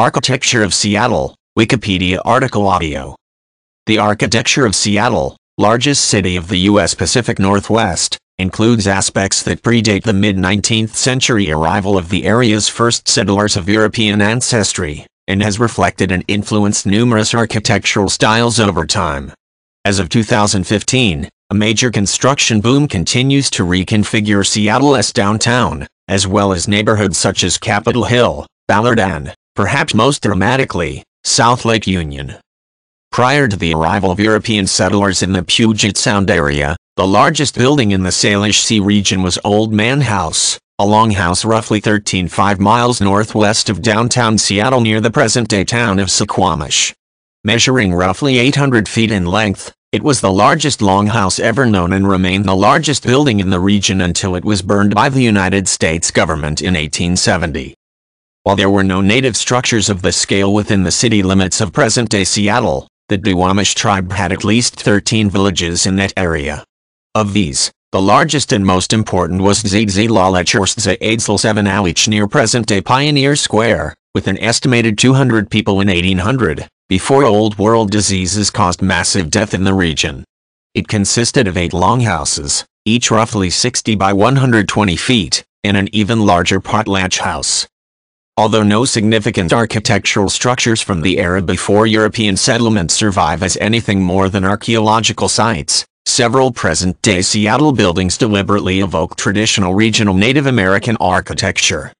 Architecture of Seattle, Wikipedia article audio. The architecture of Seattle, largest city of the U.S. Pacific Northwest, includes aspects that predate the mid-19th century arrival of the area's first settlers of European ancestry, and has reflected and influenced numerous architectural styles over time. As of 2015, a major construction boom continues to reconfigure Seattle's downtown, as well as neighborhoods such as Capitol Hill, Ballard and Perhaps most dramatically, South Lake Union. Prior to the arrival of European settlers in the Puget Sound area, the largest building in the Salish Sea region was Old Man House, a longhouse roughly 13.5 miles northwest of downtown Seattle near the present-day town of Suquamish. Measuring roughly 800 feet in length, it was the largest longhouse ever known and remained the largest building in the region until it was burned by the United States government in 1870. While there were no native structures of the scale within the city limits of present-day Seattle, the Duwamish tribe had at least 13 villages in that area. Of these, the largest and most important was Zigzilalech 7 Zaadzelsevenalech near present-day Pioneer Square, with an estimated 200 people in 1800, before Old World diseases caused massive death in the region. It consisted of eight longhouses, each roughly 60 by 120 feet, and an even larger potlatch house. Although no significant architectural structures from the era before European settlement survive as anything more than archaeological sites, several present-day Seattle buildings deliberately evoke traditional regional Native American architecture.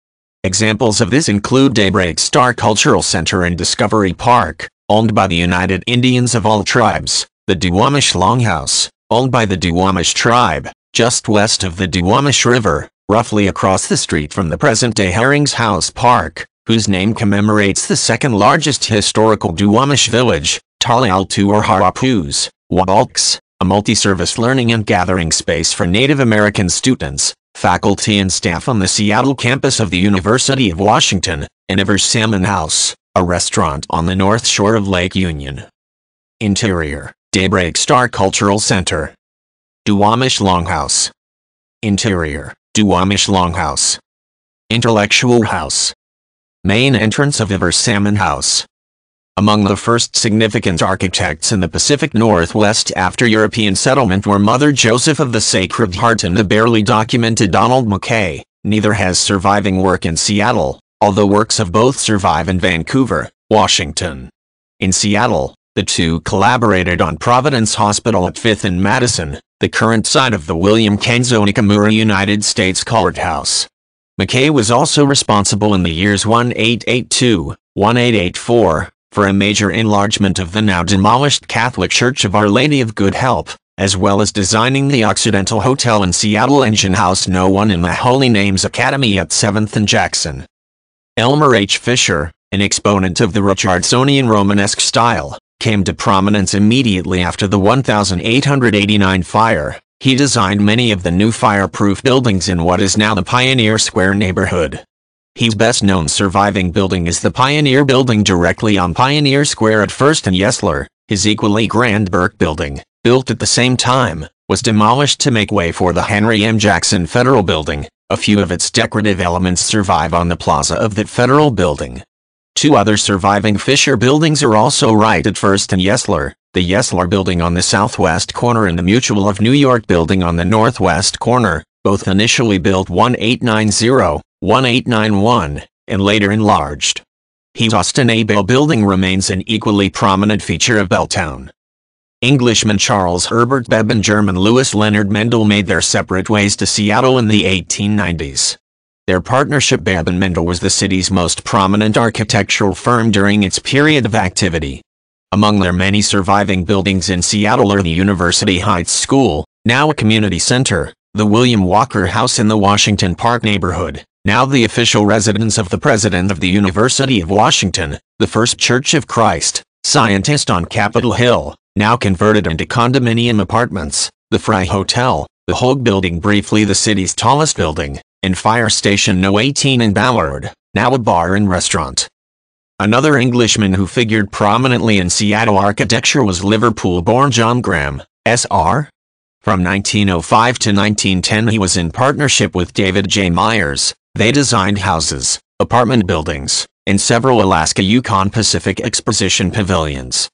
Examples of this include Daybreak Star Cultural Center and Discovery Park, owned by the United Indians of all tribes, the Duwamish Longhouse, owned by the Duwamish tribe, just west of the Duwamish River, roughly across the street from the present-day Herring's House Park, whose name commemorates the second-largest historical Duwamish village, Talaltu or Harapu's Wabalks, a multi-service learning and gathering space for Native American students, faculty and staff on the Seattle campus of the University of Washington, and Ever Salmon House, a restaurant on the north shore of Lake Union. Interior, Daybreak Star Cultural Center. Duwamish Longhouse. Interior, Duwamish Longhouse. Intellectual House. Main entrance of Salmon House. Among the first significant architects in the Pacific Northwest after European settlement were Mother Joseph of the Sacred Heart and the barely documented Donald McKay. Neither has surviving work in Seattle, although works of both survive in Vancouver, Washington. In Seattle, the two collaborated on Providence Hospital at 5th and Madison, the current site of the William Kenzo Nakamura United States Courthouse. McKay was also responsible in the years 1882, 1884, for a major enlargement of the now demolished Catholic Church of Our Lady of Good Help, as well as designing the Occidental Hotel in Seattle Engine House No One in the Holy Names Academy at 7th and Jackson. Elmer H. Fisher, an exponent of the Richardsonian Romanesque style, came to prominence immediately after the 1889 fire. He designed many of the new fireproof buildings in what is now the Pioneer Square neighborhood. His best known surviving building is the Pioneer Building directly on Pioneer Square at First and Yesler. His equally grand Burke Building, built at the same time, was demolished to make way for the Henry M. Jackson Federal Building. A few of its decorative elements survive on the plaza of that federal building. Two other surviving Fisher buildings are also right at First and Yesler, the Yesler building on the southwest corner and the Mutual of New York building on the northwest corner, both initially built 1890-1891, and later enlarged. The Austin A. Bell building remains an equally prominent feature of Belltown. Englishman Charles Herbert Bebb and German Louis Leonard Mendel made their separate ways to Seattle in the 1890s. Their partnership Babb and Mendel was the city's most prominent architectural firm during its period of activity. Among their many surviving buildings in Seattle are the University Heights School, now a community center, the William Walker House in the Washington Park neighborhood, now the official residence of the President of the University of Washington, the First Church of Christ, Scientist on Capitol Hill, now converted into condominium apartments, the Fry Hotel, the Hogue Building briefly the city's tallest building, in Fire Station No 18 in Ballard, now a bar and restaurant. Another Englishman who figured prominently in Seattle architecture was Liverpool-born John Graham, S.R. From 1905 to 1910 he was in partnership with David J. Myers. They designed houses, apartment buildings, and several Alaska-Yukon Pacific Exposition pavilions.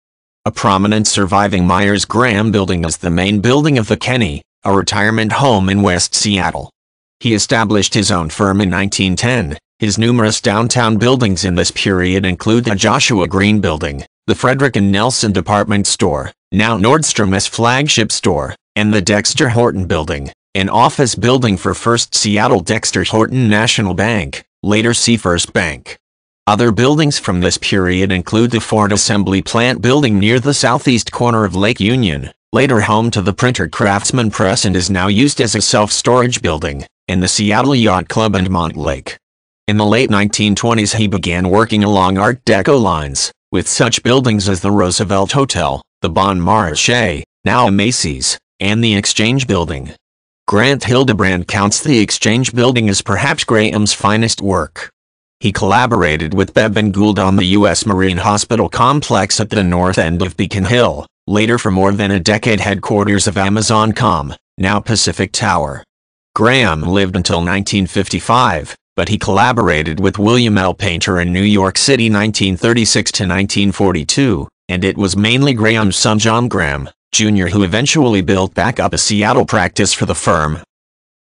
A prominent surviving Myers-Graham building is the main building of the Kenny, a retirement home in West Seattle. He established his own firm in 1910. His numerous downtown buildings in this period include the Joshua Green Building, the Frederick and Nelson Department Store, now Nordstrom's flagship store, and the Dexter Horton Building, an office building for First Seattle Dexter Horton National Bank, later Seafirst Bank. Other buildings from this period include the Ford Assembly Plant Building near the southeast corner of Lake Union, later home to the Printer Craftsman Press and is now used as a self-storage building, in the Seattle Yacht Club and Montlake. In the late 1920s he began working along Art Deco lines, with such buildings as the Roosevelt Hotel, the Bon Marché, now a Macy's, and the Exchange Building. Grant Hildebrand counts the Exchange Building as perhaps Graham's finest work. He collaborated with Bevan Gould on the U.S. Marine Hospital complex at the north end of Beacon Hill, later for more than a decade headquarters of Amazon.com, now Pacific Tower. Graham lived until 1955, but he collaborated with William L. Painter in New York City 1936 to 1942, and it was mainly Graham's son John Graham, Jr. who eventually built back up a Seattle practice for the firm.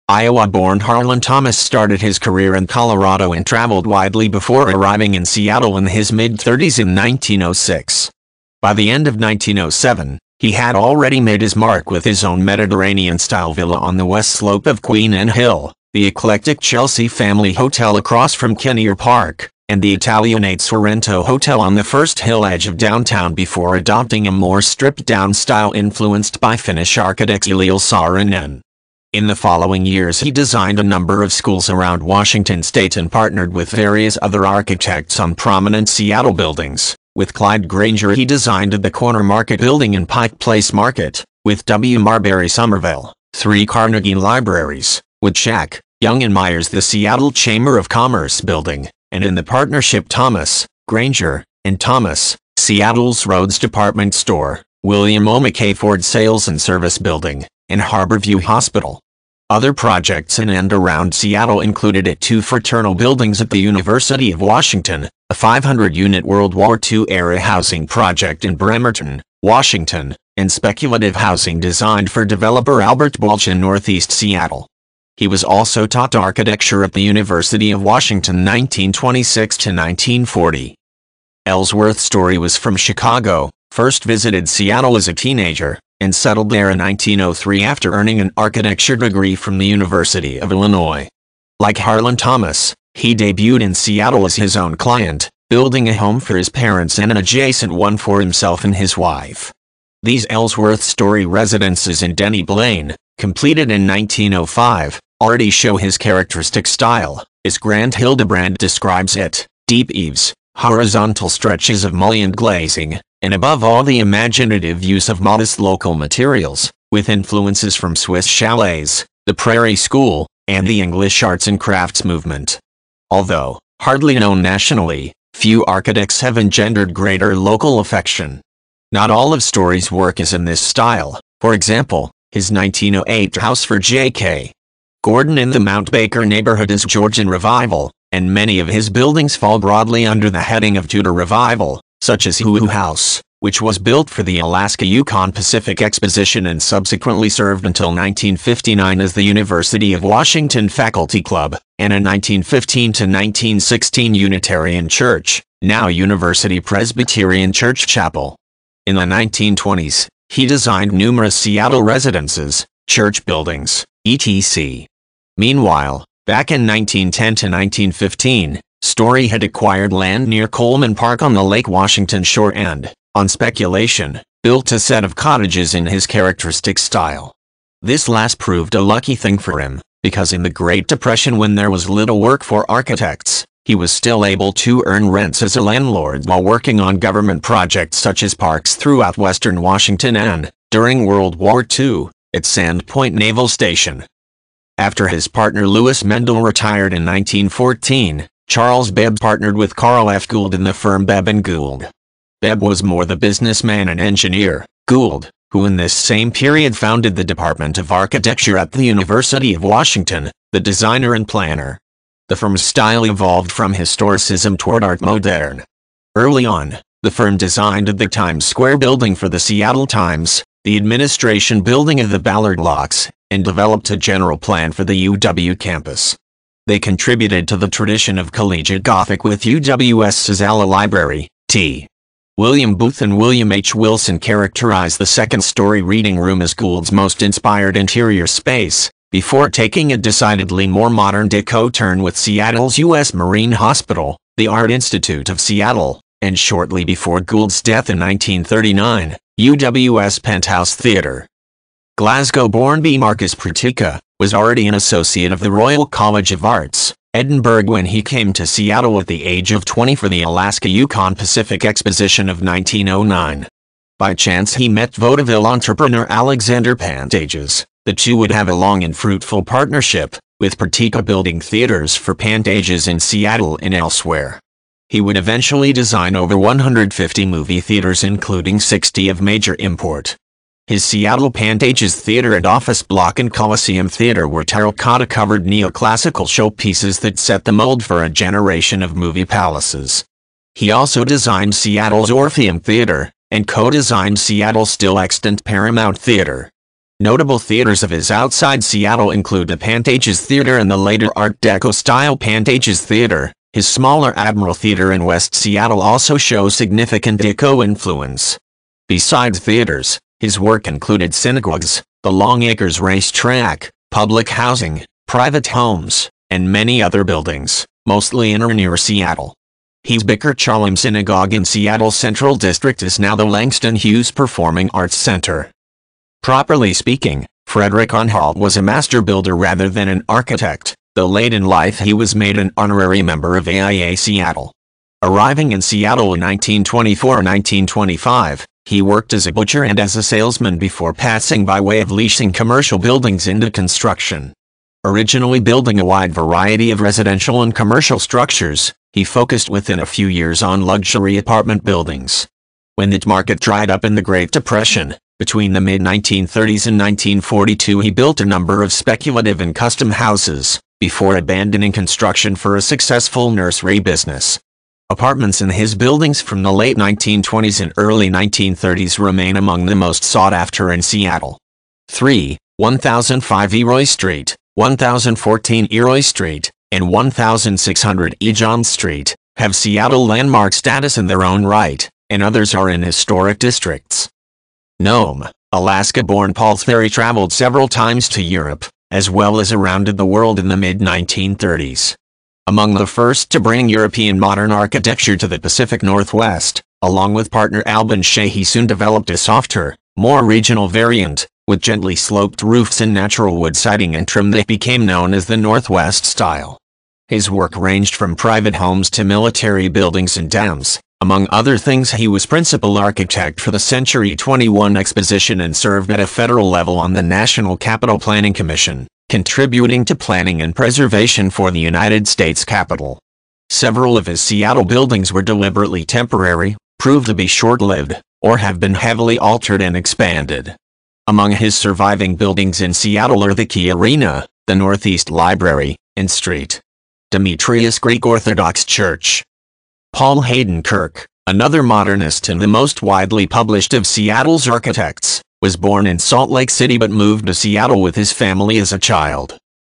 Iowa-born Harlan Thomas started his career in Colorado and traveled widely before arriving in Seattle in his mid-30s in 1906. By the end of 1907, he had already made his mark with his own Mediterranean-style villa on the west slope of Queen Anne Hill, the eclectic Chelsea family hotel across from Kinnear Park, and the Italianate Sorrento Hotel on the first hill edge of downtown before adopting a more stripped-down style influenced by Finnish architect Ylil Saarinen. In the following years he designed a number of schools around Washington state and partnered with various other architects on prominent Seattle buildings. With Clyde Granger he designed the corner market building in Pike Place Market, with W. Marbury Somerville, three Carnegie Libraries, with Shack, Young and Myers the Seattle Chamber of Commerce building, and in the partnership Thomas, Granger, and Thomas, Seattle's Rhodes Department Store, William O. McKay Ford Sales and Service Building, and Harborview Hospital. Other projects in and around Seattle included at two fraternal buildings at the University of Washington, a 500-unit World War II-era housing project in Bremerton, Washington, and speculative housing designed for developer Albert Balch in northeast Seattle. He was also taught architecture at the University of Washington 1926 to 1940. Ellsworth's story was from Chicago, first visited Seattle as a teenager, and settled there in 1903 after earning an architecture degree from the University of Illinois. Like Harlan Thomas, he debuted in Seattle as his own client, building a home for his parents and an adjacent one for himself and his wife. These Ellsworth Story residences in Denny Blaine, completed in 1905, already show his characteristic style, as Grant Hildebrand describes it, deep eaves, horizontal stretches of mullioned glazing, and above all the imaginative use of modest local materials, with influences from Swiss chalets, the prairie school, and the English arts and crafts movement. Although, hardly known nationally, few architects have engendered greater local affection. Not all of Story's work is in this style, for example, his 1908 house for J.K. Gordon in the Mount Baker neighborhood is Georgian Revival, and many of his buildings fall broadly under the heading of Tudor Revival, such as Hoo House which was built for the Alaska-Yukon-Pacific Exposition and subsequently served until 1959 as the University of Washington Faculty Club, and a 1915-1916 Unitarian Church, now University Presbyterian Church Chapel. In the 1920s, he designed numerous Seattle residences, church buildings, etc. Meanwhile, back in 1910 to 1915, Story had acquired land near Coleman Park on the Lake Washington shore end, on speculation, built a set of cottages in his characteristic style. This last proved a lucky thing for him, because in the Great Depression when there was little work for architects, he was still able to earn rents as a landlord while working on government projects such as parks throughout western Washington and, during World War II, at Sandpoint Naval Station. After his partner Louis Mendel retired in 1914, Charles Bebb partnered with Carl F. Gould in the firm Bebb & Gould. Bebb was more the businessman and engineer, Gould, who in this same period founded the Department of Architecture at the University of Washington, the designer and planner. The firm's style evolved from historicism toward art moderne. Early on, the firm designed the Times Square building for the Seattle Times, the administration building of the Ballard Locks, and developed a general plan for the UW campus. They contributed to the tradition of collegiate Gothic with UWS's Ala Library, T. William Booth and William H. Wilson characterized the second-story reading room as Gould's most inspired interior space, before taking a decidedly more modern deco turn with Seattle's U.S. Marine Hospital, the Art Institute of Seattle, and shortly before Gould's death in 1939, UWS Penthouse Theater. Glasgow-born B. Marcus Pratica was already an associate of the Royal College of Arts, Edinburgh when he came to Seattle at the age of 20 for the Alaska Yukon Pacific Exposition of 1909. By chance he met vaudeville entrepreneur Alexander Pantages. The two would have a long and fruitful partnership, with Pratika building theaters for Pantages in Seattle and elsewhere. He would eventually design over 150 movie theaters including 60 of major import. His Seattle Pantages Theater and Office Block and Coliseum Theater were terracotta-covered neoclassical showpieces that set the mold for a generation of movie palaces. He also designed Seattle's Orpheum Theater, and co-designed Seattle's still extant Paramount Theater. Notable theaters of his outside Seattle include the Pantages Theater and the later Art Deco-style Pantages Theater. His smaller Admiral Theater in West Seattle also shows significant Deco influence. Besides theaters, his work included synagogues, the Long Acres Racetrack, public housing, private homes, and many other buildings, mostly in or near Seattle. His Bicker Chalim Synagogue in Seattle Central District is now the Langston Hughes Performing Arts Center. Properly speaking, Frederick Anhalt was a master builder rather than an architect, though late in life he was made an honorary member of AIA Seattle. Arriving in Seattle in 1924-1925, he worked as a butcher and as a salesman before passing by way of leasing commercial buildings into construction. Originally building a wide variety of residential and commercial structures, he focused within a few years on luxury apartment buildings. When the market dried up in the Great Depression, between the mid-1930s and 1942 he built a number of speculative and custom houses, before abandoning construction for a successful nursery business. Apartments in his buildings from the late 1920s and early 1930s remain among the most sought after in Seattle. 3. 1005 Eroy Street, 1014 Eroy Street, and 1600 E. John Street, have Seattle landmark status in their own right, and others are in historic districts. Nome, Alaska-born Paul Ferry traveled several times to Europe, as well as around the world in the mid-1930s among the first to bring European modern architecture to the Pacific Northwest, along with partner Alban Shea he soon developed a softer, more regional variant, with gently sloped roofs and natural wood siding and trim that became known as the Northwest style. His work ranged from private homes to military buildings and dams. Among other things he was principal architect for the Century 21 Exposition and served at a federal level on the National Capital Planning Commission contributing to planning and preservation for the United States Capitol. Several of his Seattle buildings were deliberately temporary, proved to be short-lived, or have been heavily altered and expanded. Among his surviving buildings in Seattle are the Key Arena, the Northeast Library, and St. Demetrius Greek Orthodox Church. Paul Hayden Kirk, another modernist and the most widely published of Seattle's architects, was born in Salt Lake City but moved to Seattle with his family as a child.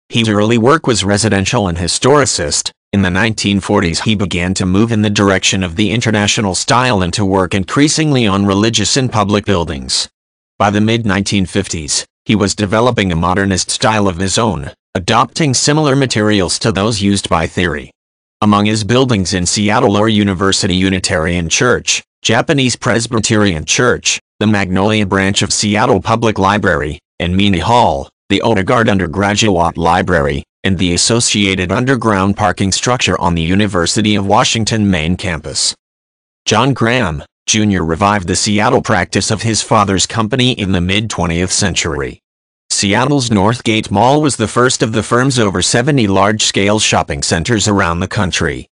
His early work was residential and historicist. In the 1940s he began to move in the direction of the international style and to work increasingly on religious and public buildings. By the mid-1950s, he was developing a modernist style of his own, adopting similar materials to those used by theory. Among his buildings in Seattle are University Unitarian Church, Japanese Presbyterian Church, the Magnolia Branch of Seattle Public Library, and Meany Hall, the Odegaard Undergraduate Library, and the associated underground parking structure on the University of Washington main campus. John Graham, Jr. revived the Seattle practice of his father's company in the mid-20th century. Seattle's Northgate Mall was the first of the firm's over 70 large-scale shopping centers around the country.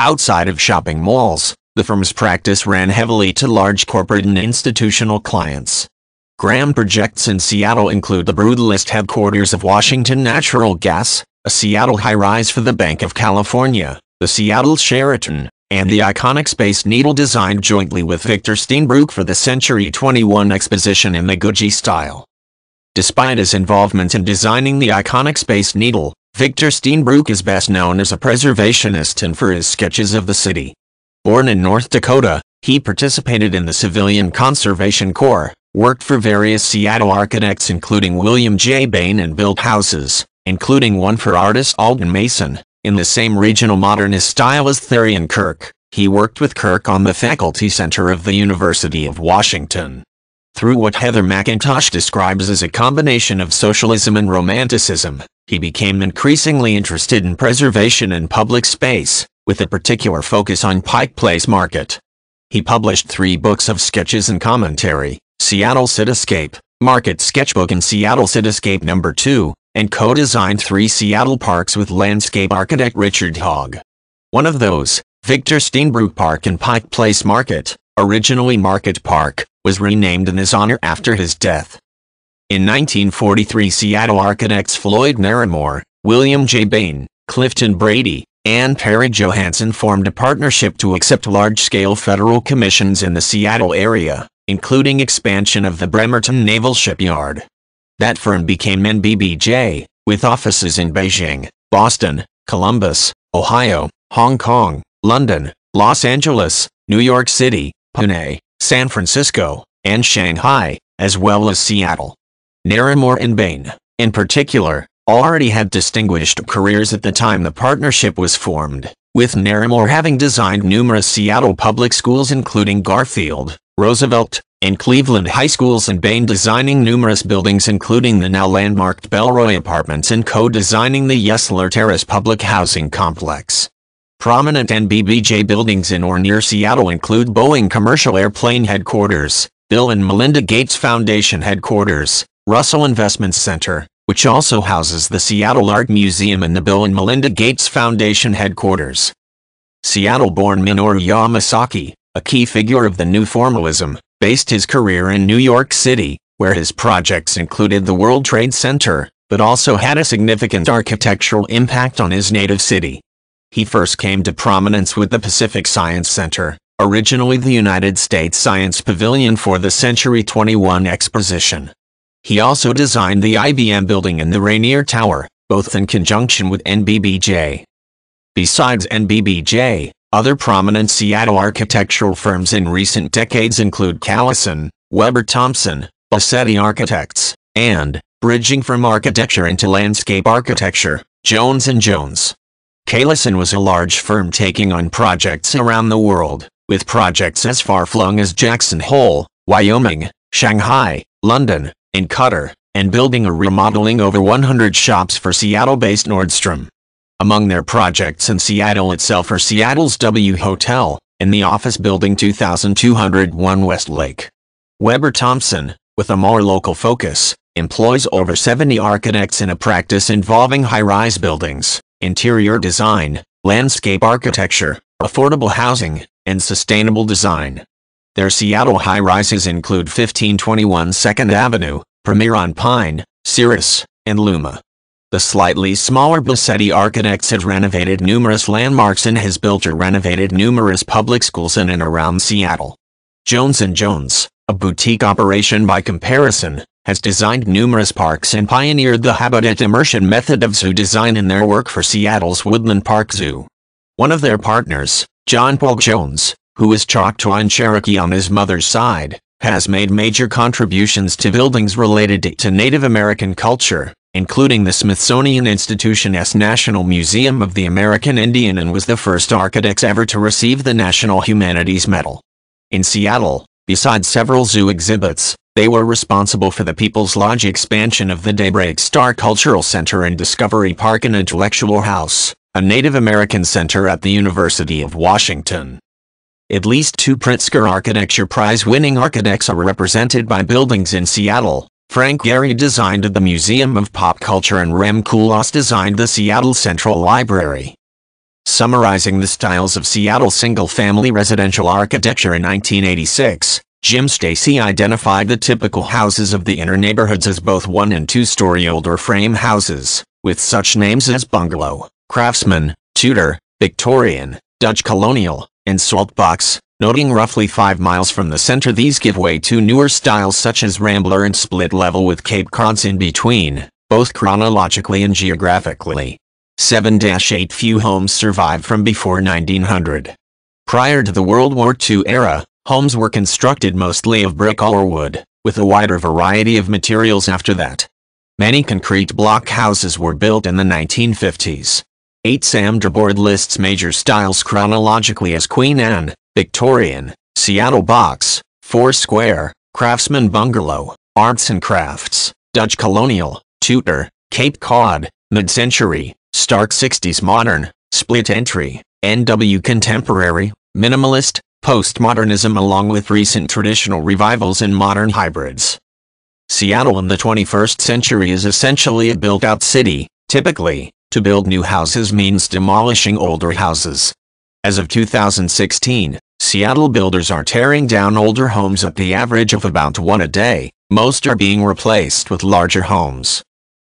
Outside of shopping malls, the firm's practice ran heavily to large corporate and institutional clients. Graham projects in Seattle include the brutalist headquarters of Washington Natural Gas, a Seattle high-rise for the Bank of California, the Seattle Sheraton, and the iconic Space Needle designed jointly with Victor Steenbrook for the Century 21 exposition in the Gucci style. Despite his involvement in designing the iconic Space Needle, Victor Steenbrook is best known as a preservationist and for his sketches of the city. Born in North Dakota, he participated in the Civilian Conservation Corps, worked for various Seattle architects including William J. Bain and built houses, including one for artist Alden Mason, in the same regional modernist style as Therian Kirk. He worked with Kirk on the Faculty Center of the University of Washington. Through what Heather McIntosh describes as a combination of socialism and romanticism, he became increasingly interested in preservation and public space, with a particular focus on Pike Place Market. He published three books of sketches and commentary, Seattle Cityscape, Market Sketchbook and Seattle Cityscape No. 2, and co-designed three Seattle parks with landscape architect Richard Hogg. One of those, Victor Steenbrook Park in Pike Place Market, originally Market Park, was renamed in his honor after his death. In 1943 Seattle architects Floyd Naramore, William J. Bain, Clifton Brady, Ann Perry Johansen formed a partnership to accept large-scale federal commissions in the Seattle area, including expansion of the Bremerton Naval Shipyard. That firm became NBBJ, with offices in Beijing, Boston, Columbus, Ohio, Hong Kong, London, Los Angeles, New York City, Pune, San Francisco, and Shanghai, as well as Seattle. Naramore and Bain, in particular, already had distinguished careers at the time the partnership was formed, with Naramore having designed numerous Seattle public schools including Garfield, Roosevelt, and Cleveland high schools and Bain designing numerous buildings including the now landmarked Belroy Apartments and co-designing the Yesler Terrace public housing complex. Prominent NBBJ buildings in or near Seattle include Boeing Commercial Airplane Headquarters, Bill and Melinda Gates Foundation Headquarters, Russell Investments Center, which also houses the Seattle Art Museum and the Bill and Melinda Gates Foundation headquarters. Seattle-born Minoru Yamasaki, a key figure of the New Formalism, based his career in New York City, where his projects included the World Trade Center, but also had a significant architectural impact on his native city. He first came to prominence with the Pacific Science Center, originally the United States Science Pavilion for the Century 21 Exposition. He also designed the IBM building and the Rainier Tower, both in conjunction with NBBJ. Besides NBBJ, other prominent Seattle architectural firms in recent decades include Callison, Weber Thompson, Bassetti Architects, and, bridging from architecture into landscape architecture, Jones & Jones. Callison was a large firm taking on projects around the world, with projects as far flung as Jackson Hole, Wyoming, Shanghai, London, in Qatar, and building or remodeling over 100 shops for Seattle-based Nordstrom. Among their projects in Seattle itself are Seattle's W Hotel, and the office building 2201 Westlake. Weber Thompson, with a more local focus, employs over 70 architects in a practice involving high-rise buildings, interior design, landscape architecture, affordable housing, and sustainable design. Their Seattle high-rises include 1521 2nd Avenue, Premier on Pine, Cirrus, and Luma. The slightly smaller Bassetti Architects had renovated numerous landmarks and has built or renovated numerous public schools in and around Seattle. Jones & Jones, a boutique operation by comparison, has designed numerous parks and pioneered the habitat immersion method of zoo design in their work for Seattle's Woodland Park Zoo. One of their partners, John Paul Jones, who is Choctaw and Cherokee on his mother's side, has made major contributions to buildings related to Native American culture, including the Smithsonian Institution's National Museum of the American Indian and was the first architect ever to receive the National Humanities Medal. In Seattle, besides several zoo exhibits, they were responsible for the People's Lodge expansion of the Daybreak Star Cultural Center and Discovery Park and Intellectual House, a Native American center at the University of Washington. At least two Pritzker Architecture Prize-winning architects are represented by buildings in Seattle. Frank Gehry designed the Museum of Pop Culture and Rem Koolhaas designed the Seattle Central Library. Summarizing the styles of Seattle single-family residential architecture in 1986, Jim Stacy identified the typical houses of the inner neighborhoods as both one- and two-story older frame houses, with such names as bungalow, craftsman, Tudor, Victorian, Dutch colonial, and salt box, noting roughly 5 miles from the center these give way to newer styles such as Rambler and Split Level with Cape Cod's in between, both chronologically and geographically. 7-8 Few homes survive from before 1900. Prior to the World War II era, homes were constructed mostly of brick or wood, with a wider variety of materials after that. Many concrete block houses were built in the 1950s, 8 Sam board lists major styles chronologically as Queen Anne, Victorian, Seattle Box, Four Square, Craftsman Bungalow, Arts and Crafts, Dutch Colonial, Tudor, Cape Cod, Mid-Century, Stark 60s Modern, Split Entry, NW Contemporary, Minimalist, Postmodernism along with recent traditional revivals and modern hybrids. Seattle in the 21st century is essentially a built-out city, Typically, to build new houses means demolishing older houses. As of 2016, Seattle builders are tearing down older homes at the average of about one a day, most are being replaced with larger homes.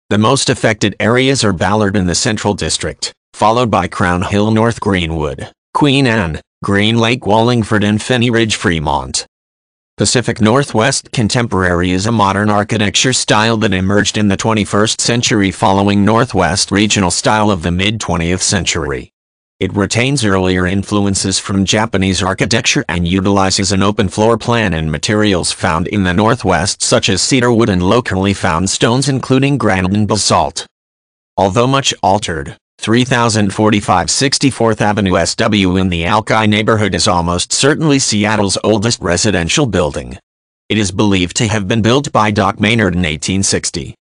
The most affected areas are Ballard in the Central District, followed by Crown Hill North Greenwood, Queen Anne, Green Lake Wallingford and Finney Ridge Fremont. Pacific Northwest Contemporary is a modern architecture style that emerged in the 21st century following Northwest regional style of the mid-20th century. It retains earlier influences from Japanese architecture and utilizes an open floor plan and materials found in the Northwest such as cedar wood and locally found stones including granite and basalt. Although much altered, 3045 64th Avenue SW in the Alki neighborhood is almost certainly Seattle's oldest residential building. It is believed to have been built by Doc Maynard in 1860.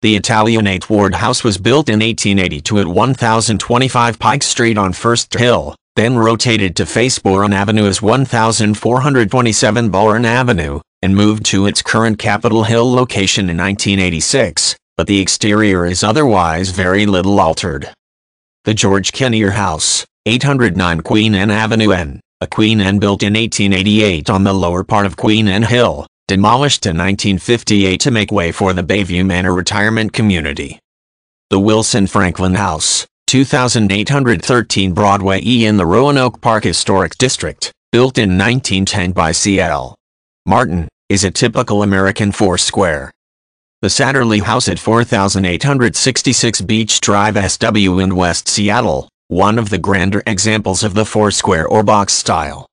The Italianate Ward House was built in 1882 at 1025 Pike Street on First Hill, then rotated to face Bourne Avenue as 1427 Bourne Avenue, and moved to its current Capitol Hill location in 1986, but the exterior is otherwise very little altered. The George Kennier House, 809 Queen Anne Avenue N, a Queen Anne built in 1888 on the lower part of Queen Anne Hill, demolished in 1958 to make way for the Bayview Manor Retirement Community. The Wilson Franklin House, 2813 Broadway E in the Roanoke Park Historic District, built in 1910 by C.L. Martin, is a typical American four-square, the Satterley House at 4866 Beach Drive SW in West Seattle, one of the grander examples of the four-square or box style.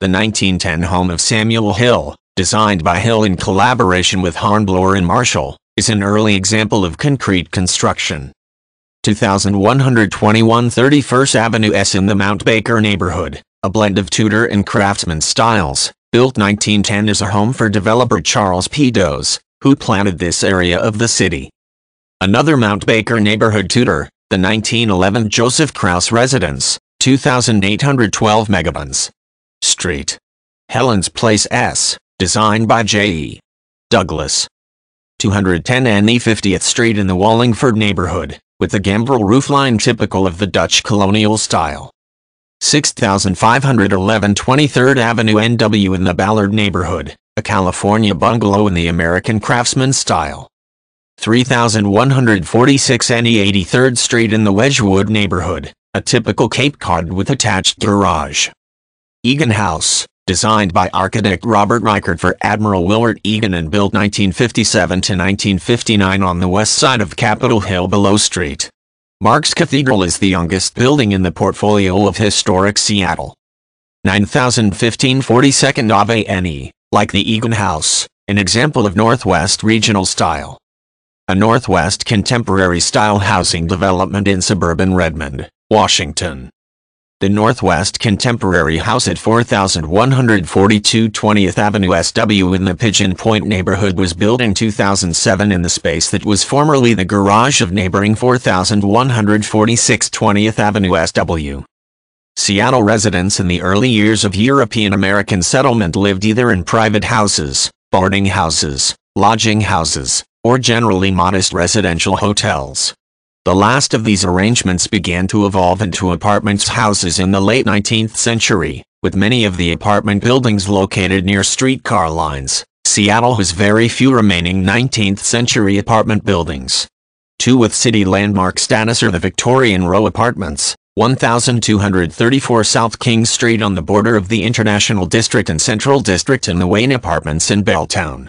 The 1910 home of Samuel Hill, designed by Hill in collaboration with Hornblower and Marshall, is an early example of concrete construction. 2121 31st Avenue S in the Mount Baker neighborhood, a blend of Tudor and craftsman styles, built 1910 as a home for developer Charles P. Doze, who planted this area of the city. Another Mount Baker neighborhood tutor, the 1911 Joseph Krauss residence, 2,812 megabuns. Street. Helen's Place S, designed by J.E. Douglas. 210 NE 50th Street in the Wallingford neighborhood, with a gambrel roofline typical of the Dutch colonial style. 6511 23rd Avenue NW in the Ballard neighborhood, a California bungalow in the American craftsman style. 3146 NE 83rd Street in the Wedgwood neighborhood, a typical Cape Cod with attached garage. Egan House, designed by architect Robert Reichert for Admiral Willard Egan and built 1957 to 1959 on the west side of Capitol Hill below Street. Mark's Cathedral is the youngest building in the portfolio of historic Seattle. 9015 42nd Ave NE like the Egan House, an example of Northwest regional style. A Northwest contemporary style housing development in suburban Redmond, Washington. The Northwest Contemporary House at 4142 20th Avenue SW in the Pigeon Point neighborhood was built in 2007 in the space that was formerly the garage of neighboring 4146 20th Avenue SW. Seattle residents in the early years of European American settlement lived either in private houses, boarding houses, lodging houses, or generally modest residential hotels. The last of these arrangements began to evolve into apartments houses in the late 19th century, with many of the apartment buildings located near streetcar lines. Seattle has very few remaining 19th century apartment buildings. Two with city landmark status are the Victorian row apartments, 1234 South King Street on the border of the International District and Central District in the Wayne Apartments in Belltown.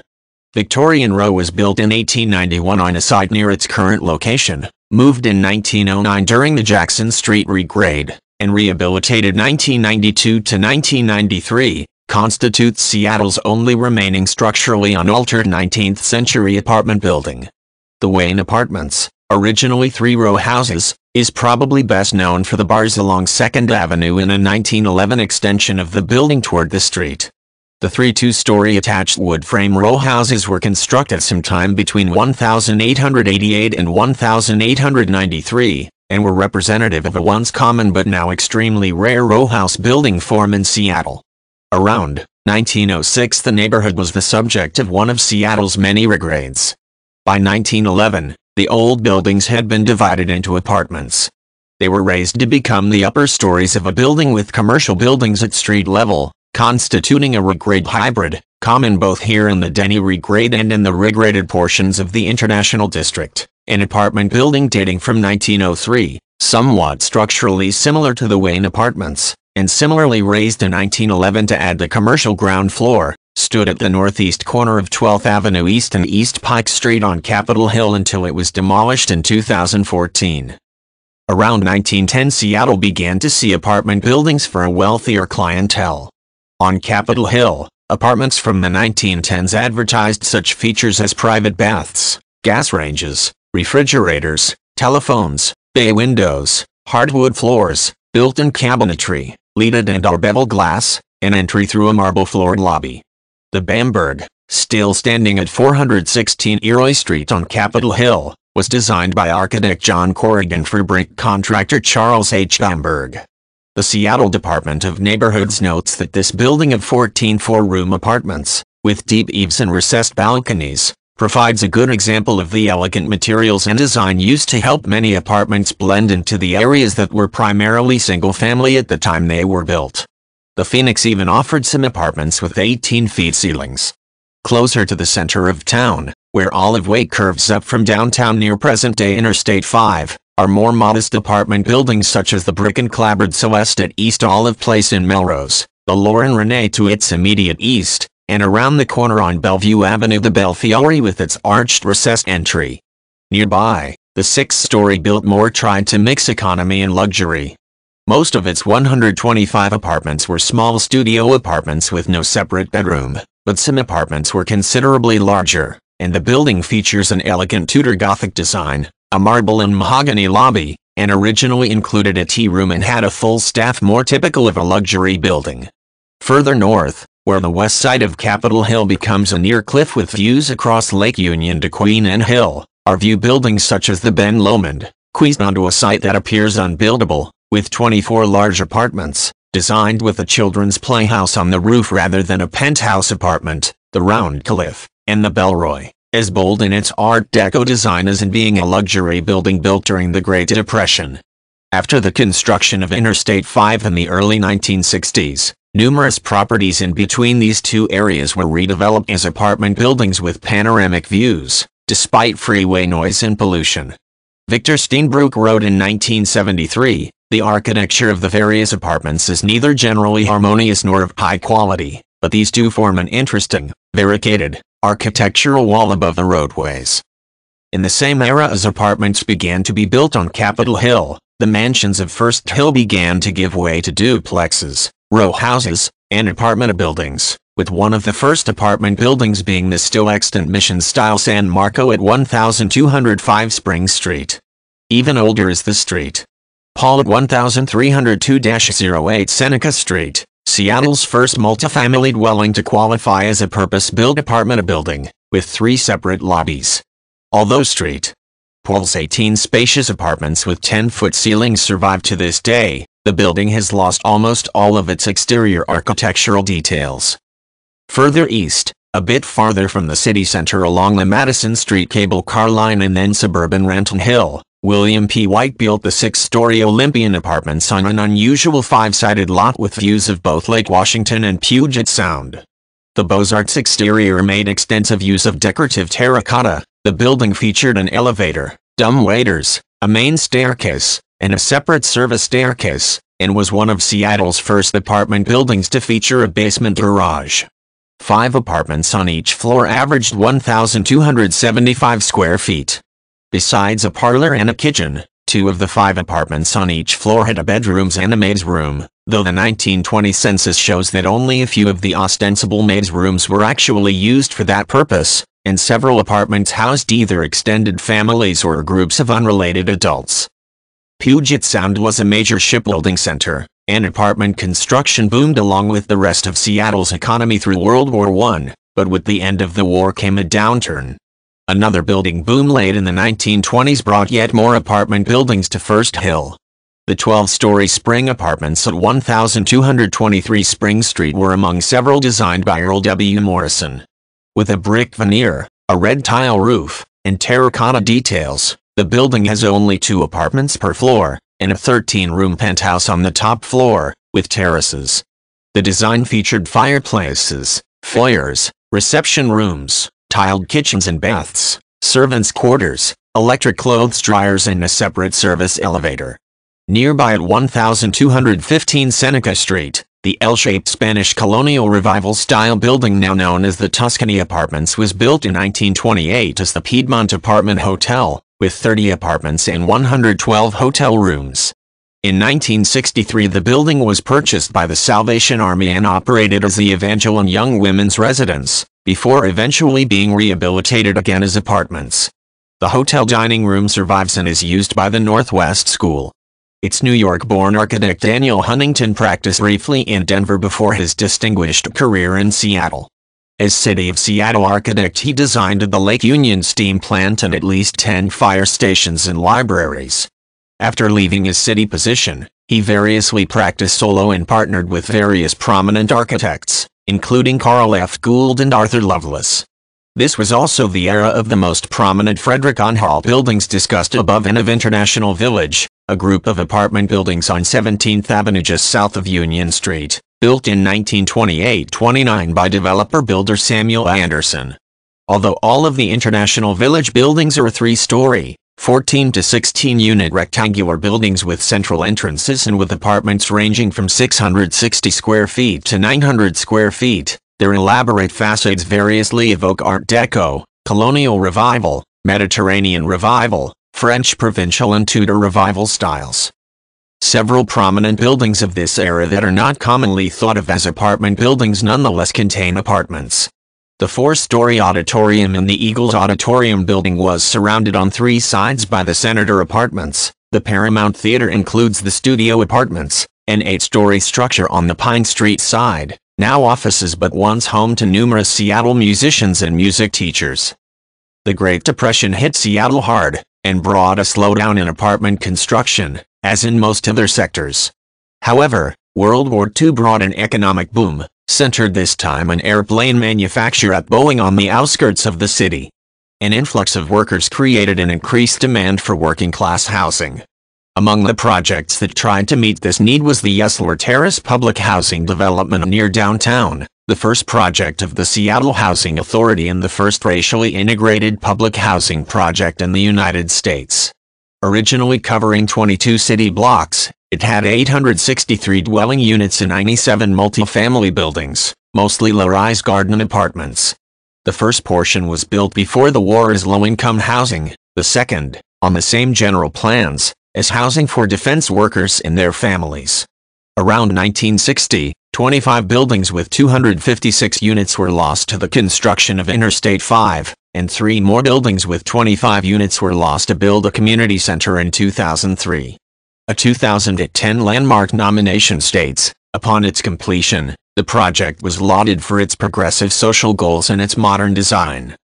Victorian Row was built in 1891 on a site near its current location, moved in 1909 during the Jackson Street regrade, and rehabilitated 1992 to 1993, constitutes Seattle's only remaining structurally unaltered 19th century apartment building. The Wayne Apartments, originally three-row houses, is probably best known for the bars along 2nd Avenue in a 1911 extension of the building toward the street. The three two-story attached wood frame row houses were constructed sometime between 1888 and 1893, and were representative of a once common but now extremely rare row house building form in Seattle. Around 1906 the neighborhood was the subject of one of Seattle's many regrades. By 1911, the old buildings had been divided into apartments. They were raised to become the upper stories of a building with commercial buildings at street level, constituting a regrade hybrid, common both here in the Denny regrade and in the regraded portions of the International District, an apartment building dating from 1903, somewhat structurally similar to the Wayne apartments, and similarly raised in 1911 to add the commercial ground floor, stood at the northeast corner of 12th Avenue East and East Pike Street on Capitol Hill until it was demolished in 2014. Around 1910 Seattle began to see apartment buildings for a wealthier clientele. On Capitol Hill, apartments from the 1910s advertised such features as private baths, gas ranges, refrigerators, telephones, bay windows, hardwood floors, built-in cabinetry, leaded and or bevel glass, an entry through a marble-floored lobby. The Bamberg, still standing at 416 Eroy Street on Capitol Hill, was designed by architect John Corrigan for brick contractor Charles H. Bamberg. The Seattle Department of Neighborhoods notes that this building of 14 four-room apartments, with deep eaves and recessed balconies, provides a good example of the elegant materials and design used to help many apartments blend into the areas that were primarily single-family at the time they were built. The Phoenix even offered some apartments with 18-feet ceilings. Closer to the center of town, where Olive Way curves up from downtown near present-day Interstate 5, are more modest apartment buildings such as the brick and clapboard Soest at East Olive Place in Melrose, the Lauren Renee to its immediate east, and around the corner on Bellevue Avenue the Belfiore with its arched recessed entry. Nearby, the six-story Biltmore tried to mix economy and luxury, most of its 125 apartments were small studio apartments with no separate bedroom, but some apartments were considerably larger, and the building features an elegant Tudor Gothic design, a marble and mahogany lobby, and originally included a tea room and had a full staff more typical of a luxury building. Further north, where the west side of Capitol Hill becomes a near cliff with views across Lake Union to Queen Anne Hill, are view buildings such as the Ben Lomond, squeezed onto a site that appears unbuildable, with 24 large apartments, designed with a children's playhouse on the roof rather than a penthouse apartment, the Round Cliff, and the Belroy, as bold in its Art Deco design as in being a luxury building built during the Great Depression. After the construction of Interstate 5 in the early 1960s, numerous properties in between these two areas were redeveloped as apartment buildings with panoramic views, despite freeway noise and pollution. Victor Steenbroek wrote in 1973, the architecture of the various apartments is neither generally harmonious nor of high quality, but these do form an interesting, variegated, architectural wall above the roadways. In the same era as apartments began to be built on Capitol Hill, the mansions of First Hill began to give way to duplexes, row houses, and apartment buildings with one of the first apartment buildings being the still extant mission-style San Marco at 1205 Spring Street. Even older is the street. Paul at 1302-08 Seneca Street, Seattle's first multifamily dwelling to qualify as a purpose-built apartment building, with three separate lobbies. Although Street. Paul's 18 spacious apartments with 10-foot ceilings survive to this day, the building has lost almost all of its exterior architectural details. Further east, a bit farther from the city center along the Madison Street cable car line and then suburban Renton Hill, William P. White built the six-story Olympian Apartments on an unusual five-sided lot with views of both Lake Washington and Puget Sound. The Beaux-Arts exterior made extensive use of decorative terracotta, the building featured an elevator, dumb waiters, a main staircase, and a separate service staircase, and was one of Seattle's first apartment buildings to feature a basement garage. Five apartments on each floor averaged 1,275 square feet. Besides a parlor and a kitchen, two of the five apartments on each floor had a bedrooms and a maid's room, though the 1920 census shows that only a few of the ostensible maid's rooms were actually used for that purpose, and several apartments housed either extended families or groups of unrelated adults. Puget Sound was a major shipbuilding center, and apartment construction boomed along with the rest of Seattle's economy through World War I, but with the end of the war came a downturn. Another building boom late in the 1920s brought yet more apartment buildings to First Hill. The 12-story spring apartments at 1223 Spring Street were among several designed by Earl W. Morrison. With a brick veneer, a red tile roof, and terracotta details, the building has only two apartments per floor, in a 13-room penthouse on the top floor, with terraces. The design featured fireplaces, foyers, reception rooms, tiled kitchens and baths, servants' quarters, electric clothes dryers and a separate service elevator. Nearby at 1215 Seneca Street, the L-shaped Spanish colonial revival-style building now known as the Tuscany Apartments was built in 1928 as the Piedmont Apartment Hotel, with 30 apartments and 112 hotel rooms. In 1963 the building was purchased by the Salvation Army and operated as the and Young Women's Residence, before eventually being rehabilitated again as apartments. The hotel dining room survives and is used by the Northwest School. Its New York-born architect Daniel Huntington practiced briefly in Denver before his distinguished career in Seattle. As City of Seattle architect he designed the Lake Union steam plant and at least 10 fire stations and libraries. After leaving his city position, he variously practiced solo and partnered with various prominent architects, including Carl F. Gould and Arthur Lovelace. This was also the era of the most prominent Frederick Hall buildings discussed above and of International Village, a group of apartment buildings on 17th Avenue just south of Union Street built in 1928-29 by developer-builder Samuel Anderson. Although all of the International Village buildings are three-story, 14 to 16 unit rectangular buildings with central entrances and with apartments ranging from 660 square feet to 900 square feet, their elaborate facades variously evoke Art Deco, Colonial Revival, Mediterranean Revival, French Provincial and Tudor Revival styles. Several prominent buildings of this era that are not commonly thought of as apartment buildings nonetheless contain apartments. The four-story auditorium in the Eagles Auditorium building was surrounded on three sides by the Senator Apartments. The Paramount Theater includes the studio apartments, an eight-story structure on the Pine Street side, now offices but once home to numerous Seattle musicians and music teachers. The Great Depression hit Seattle hard, and brought a slowdown in apartment construction, as in most other sectors. However, World War II brought an economic boom, centered this time on airplane manufacture at Boeing on the outskirts of the city. An influx of workers created an increased demand for working-class housing. Among the projects that tried to meet this need was the Yesler Terrace public housing development near downtown, the first project of the Seattle Housing Authority and the first racially integrated public housing project in the United States. Originally covering 22 city blocks, it had 863 dwelling units and 97 multifamily buildings, mostly low-rise garden apartments. The first portion was built before the war as low-income housing, the second, on the same general plans, as housing for defense workers and their families. Around 1960, 25 buildings with 256 units were lost to the construction of Interstate 5 and three more buildings with 25 units were lost to build a community center in 2003. A 2010 landmark nomination states, upon its completion, the project was lauded for its progressive social goals and its modern design.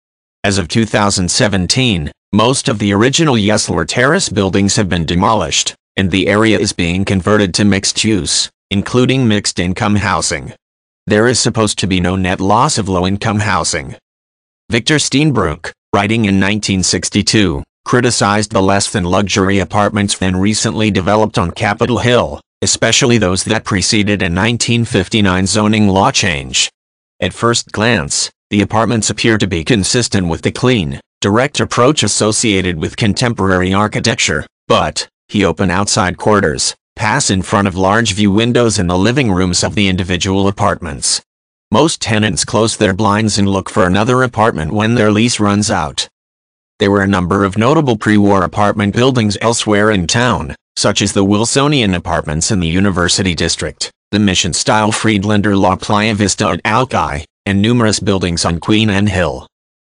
As of 2017, most of the original Yesler Terrace buildings have been demolished, and the area is being converted to mixed use, including mixed income housing. There is supposed to be no net loss of low income housing. Victor Steenbroek, writing in 1962, criticized the less than luxury apartments then recently developed on Capitol Hill, especially those that preceded a 1959 zoning law change. At first glance, the apartments appear to be consistent with the clean, direct approach associated with contemporary architecture, but, he open outside quarters, pass in front of large view windows in the living rooms of the individual apartments, most tenants close their blinds and look for another apartment when their lease runs out. There were a number of notable pre-war apartment buildings elsewhere in town, such as the Wilsonian Apartments in the University District, the mission-style Friedlander La Playa Vista at Alki, and numerous buildings on Queen Anne Hill.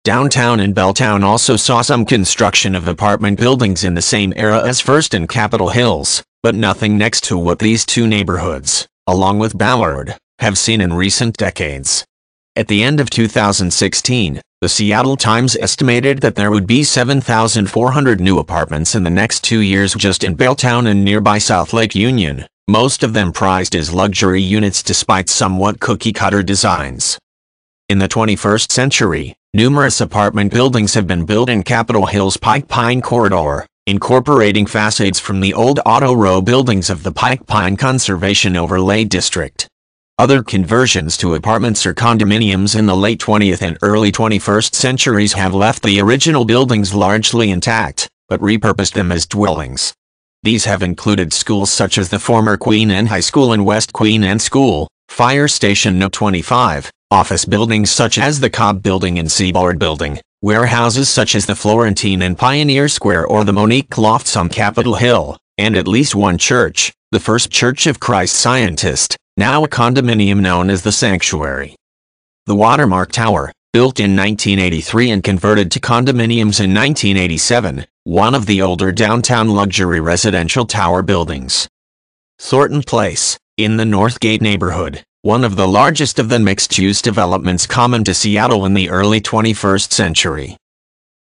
Downtown and Belltown also saw some construction of apartment buildings in the same era as First and Capitol Hills, but nothing next to what these two neighborhoods, along with Ballard, have seen in recent decades. At the end of 2016, the Seattle Times estimated that there would be 7,400 new apartments in the next two years just in Belltown and nearby South Lake Union, most of them prized as luxury units despite somewhat cookie-cutter designs. In the 21st century, numerous apartment buildings have been built in Capitol Hill's Pike Pine Corridor, incorporating facades from the old auto row buildings of the Pike Pine Conservation Overlay District. Other conversions to apartments or condominiums in the late 20th and early 21st centuries have left the original buildings largely intact, but repurposed them as dwellings. These have included schools such as the former Queen Anne High School and West Queen Anne School, Fire Station No. 25, office buildings such as the Cobb Building and Seaboard Building, warehouses such as the Florentine and Pioneer Square or the Monique Lofts on Capitol Hill, and at least one church, the First Church of Christ Scientist, now a condominium known as the Sanctuary. The Watermark Tower, built in 1983 and converted to condominiums in 1987, one of the older downtown luxury residential tower buildings. Thornton Place, in the Northgate neighborhood, one of the largest of the mixed-use developments common to Seattle in the early 21st century.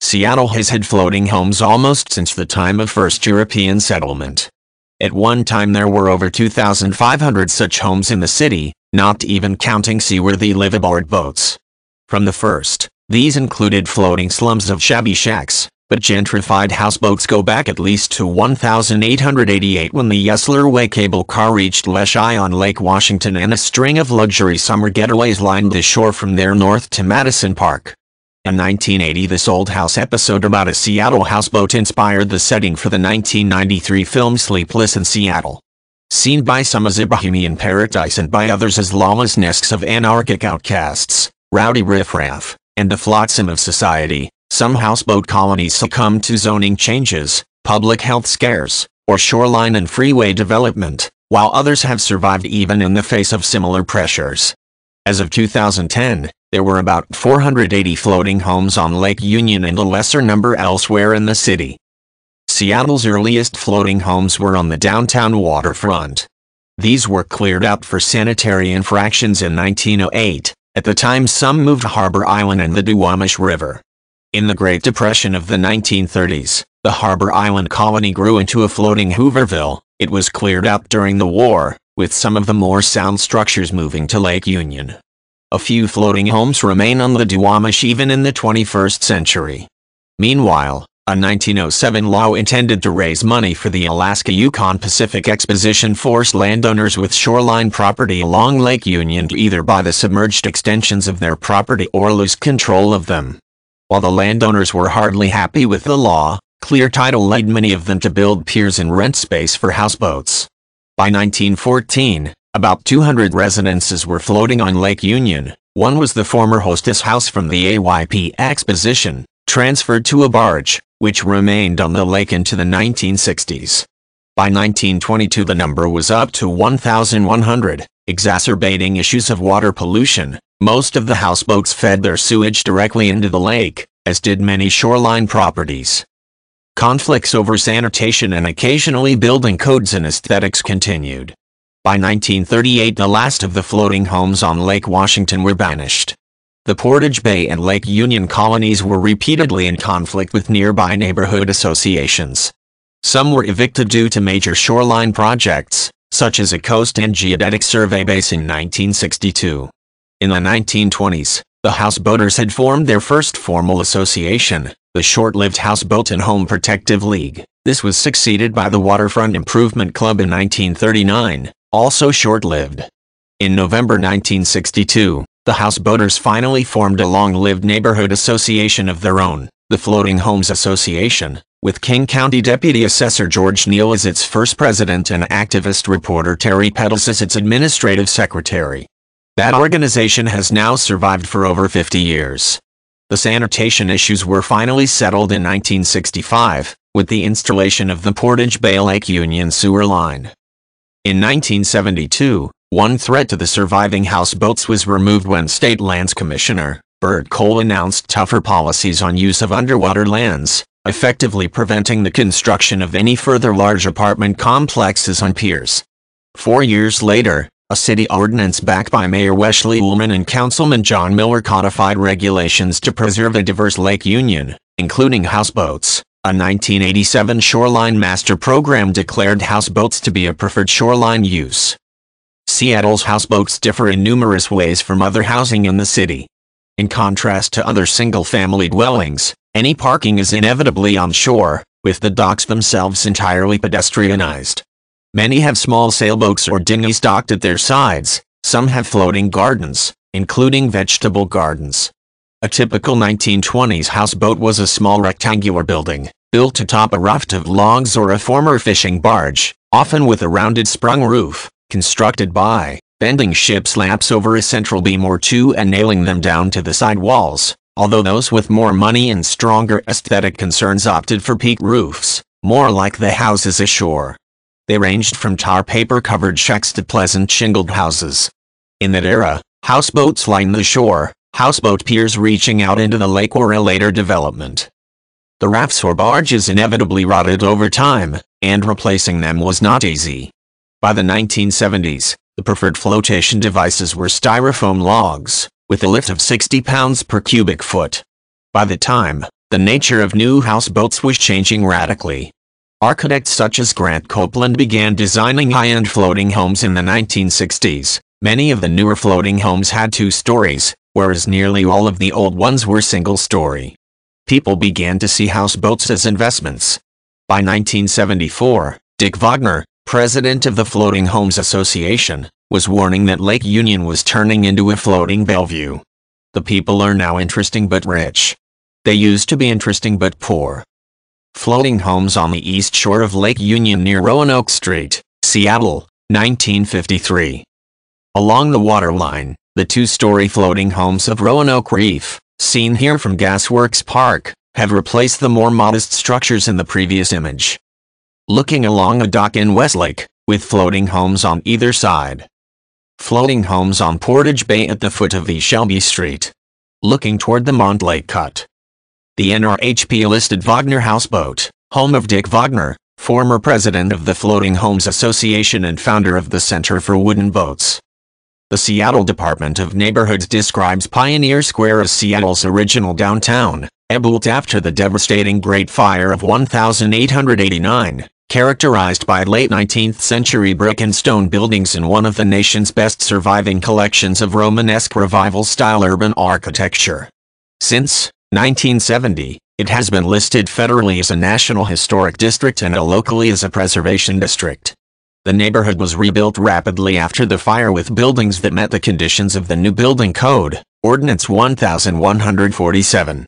Seattle has had floating homes almost since the time of first European settlement. At one time there were over 2,500 such homes in the city, not even counting seaworthy live-aboard boats. From the first, these included floating slums of shabby shacks, but gentrified houseboats go back at least to 1888 when the Yesler Way cable car reached Leshigh on Lake Washington and a string of luxury summer getaways lined the shore from there north to Madison Park. In 1980 this old house episode about a Seattle houseboat inspired the setting for the 1993 film Sleepless in Seattle. Seen by some as a bohemian paradise and by others as lawless nests of anarchic outcasts, rowdy riffraff, and the flotsam of society, some houseboat colonies succumbed to zoning changes, public health scares, or shoreline and freeway development, while others have survived even in the face of similar pressures. As of 2010, there were about 480 floating homes on Lake Union and a lesser number elsewhere in the city. Seattle's earliest floating homes were on the downtown waterfront. These were cleared out for sanitary infractions in 1908, at the time some moved Harbor Island and the Duwamish River. In the Great Depression of the 1930s, the Harbor Island colony grew into a floating Hooverville, it was cleared out during the war, with some of the more sound structures moving to Lake Union. A few floating homes remain on the Duwamish even in the 21st century. Meanwhile, a 1907 law intended to raise money for the Alaska Yukon Pacific Exposition forced landowners with shoreline property along Lake Union to either buy the submerged extensions of their property or lose control of them. While the landowners were hardly happy with the law, clear title led many of them to build piers and rent space for houseboats. By 1914, about 200 residences were floating on Lake Union. One was the former Hostess House from the AYP exposition, transferred to a barge, which remained on the lake into the 1960s. By 1922 the number was up to 1,100, exacerbating issues of water pollution. Most of the houseboats fed their sewage directly into the lake, as did many shoreline properties. Conflicts over sanitation and occasionally building codes and aesthetics continued. By 1938 the last of the floating homes on Lake Washington were banished. The Portage Bay and Lake Union colonies were repeatedly in conflict with nearby neighborhood associations. Some were evicted due to major shoreline projects, such as a coast and geodetic survey base in 1962. In the 1920s, the houseboaters had formed their first formal association, the short-lived Houseboat and Home Protective League. This was succeeded by the Waterfront Improvement Club in 1939, also short-lived. In November 1962, the houseboaters finally formed a long-lived neighborhood association of their own, the Floating Homes Association, with King County Deputy Assessor George Neal as its first president and activist reporter Terry Pettis as its administrative secretary. That organization has now survived for over 50 years. The sanitation issues were finally settled in 1965, with the installation of the Portage Bay Lake Union sewer line. In 1972, one threat to the surviving houseboats was removed when State Lands Commissioner, Bert Cole announced tougher policies on use of underwater lands, effectively preventing the construction of any further large apartment complexes on piers. Four years later, a city ordinance backed by Mayor Wesley Ullman and Councilman John Miller codified regulations to preserve a diverse lake union, including houseboats. A 1987 Shoreline Master Program declared houseboats to be a preferred shoreline use. Seattle's houseboats differ in numerous ways from other housing in the city. In contrast to other single-family dwellings, any parking is inevitably on shore, with the docks themselves entirely pedestrianized. Many have small sailboats or dinghies docked at their sides, some have floating gardens, including vegetable gardens. A typical 1920s houseboat was a small rectangular building, built atop a raft of logs or a former fishing barge, often with a rounded sprung roof, constructed by bending ship slabs over a central beam or two and nailing them down to the side walls, although those with more money and stronger aesthetic concerns opted for peak roofs, more like the houses ashore. They ranged from tar paper covered shacks to pleasant shingled houses. In that era, houseboats lined the shore, houseboat piers reaching out into the lake were a later development. The rafts or barges inevitably rotted over time, and replacing them was not easy. By the 1970s, the preferred flotation devices were styrofoam logs, with a lift of 60 pounds per cubic foot. By the time, the nature of new houseboats was changing radically. Architects such as Grant Copeland began designing high-end floating homes in the 1960s. Many of the newer floating homes had two stories, whereas nearly all of the old ones were single-story. People began to see houseboats as investments. By 1974, Dick Wagner, president of the Floating Homes Association, was warning that Lake Union was turning into a floating Bellevue. The people are now interesting but rich. They used to be interesting but poor floating homes on the east shore of Lake Union near Roanoke Street, Seattle, 1953. Along the waterline, the two-story floating homes of Roanoke Reef, seen here from Gasworks Park, have replaced the more modest structures in the previous image. Looking along a dock in Westlake, with floating homes on either side. Floating homes on Portage Bay at the foot of the Shelby Street. Looking toward the Montlake Cut the NRHP-listed Wagner houseboat, home of Dick Wagner, former president of the Floating Homes Association and founder of the Center for Wooden Boats. The Seattle Department of Neighborhoods describes Pioneer Square as Seattle's original downtown, ebullient after the devastating Great Fire of 1889, characterized by late 19th century brick and stone buildings and one of the nation's best surviving collections of Romanesque revival-style urban architecture. Since, 1970, it has been listed federally as a National Historic District and locally as a Preservation District. The neighborhood was rebuilt rapidly after the fire with buildings that met the conditions of the new building code, Ordinance 1147.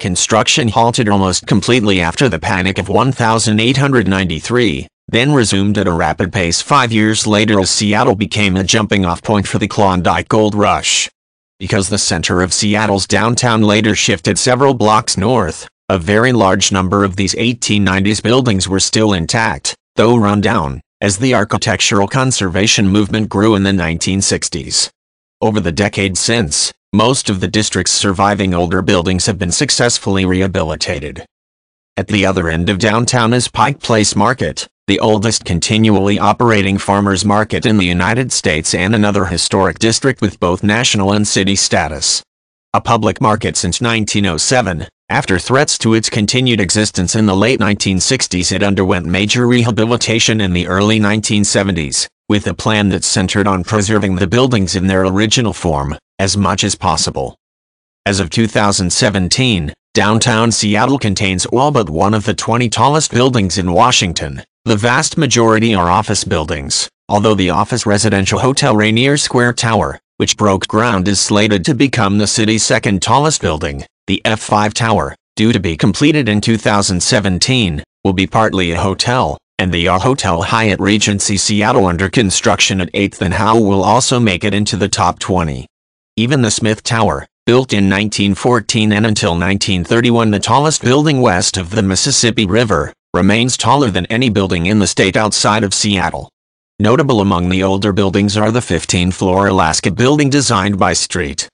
Construction halted almost completely after the Panic of 1893, then resumed at a rapid pace five years later as Seattle became a jumping-off point for the Klondike Gold Rush because the center of Seattle's downtown later shifted several blocks north. A very large number of these 1890s buildings were still intact, though run down, as the architectural conservation movement grew in the 1960s. Over the decades since, most of the district's surviving older buildings have been successfully rehabilitated. At the other end of downtown is Pike Place Market, the oldest continually operating farmers market in the United States and another historic district with both national and city status. A public market since 1907, after threats to its continued existence in the late 1960s it underwent major rehabilitation in the early 1970s, with a plan that centered on preserving the buildings in their original form, as much as possible. As of 2017, downtown Seattle contains all but one of the 20 tallest buildings in Washington, the vast majority are office buildings, although the office residential Hotel Rainier Square Tower, which broke ground is slated to become the city's second tallest building, the F5 Tower, due to be completed in 2017, will be partly a hotel, and the R Hotel Hyatt Regency Seattle under construction at 8th and Howe will also make it into the top 20. Even the Smith Tower, built in 1914 and until 1931 the tallest building west of the Mississippi River, remains taller than any building in the state outside of Seattle. Notable among the older buildings are the 15-floor Alaska building designed by Street.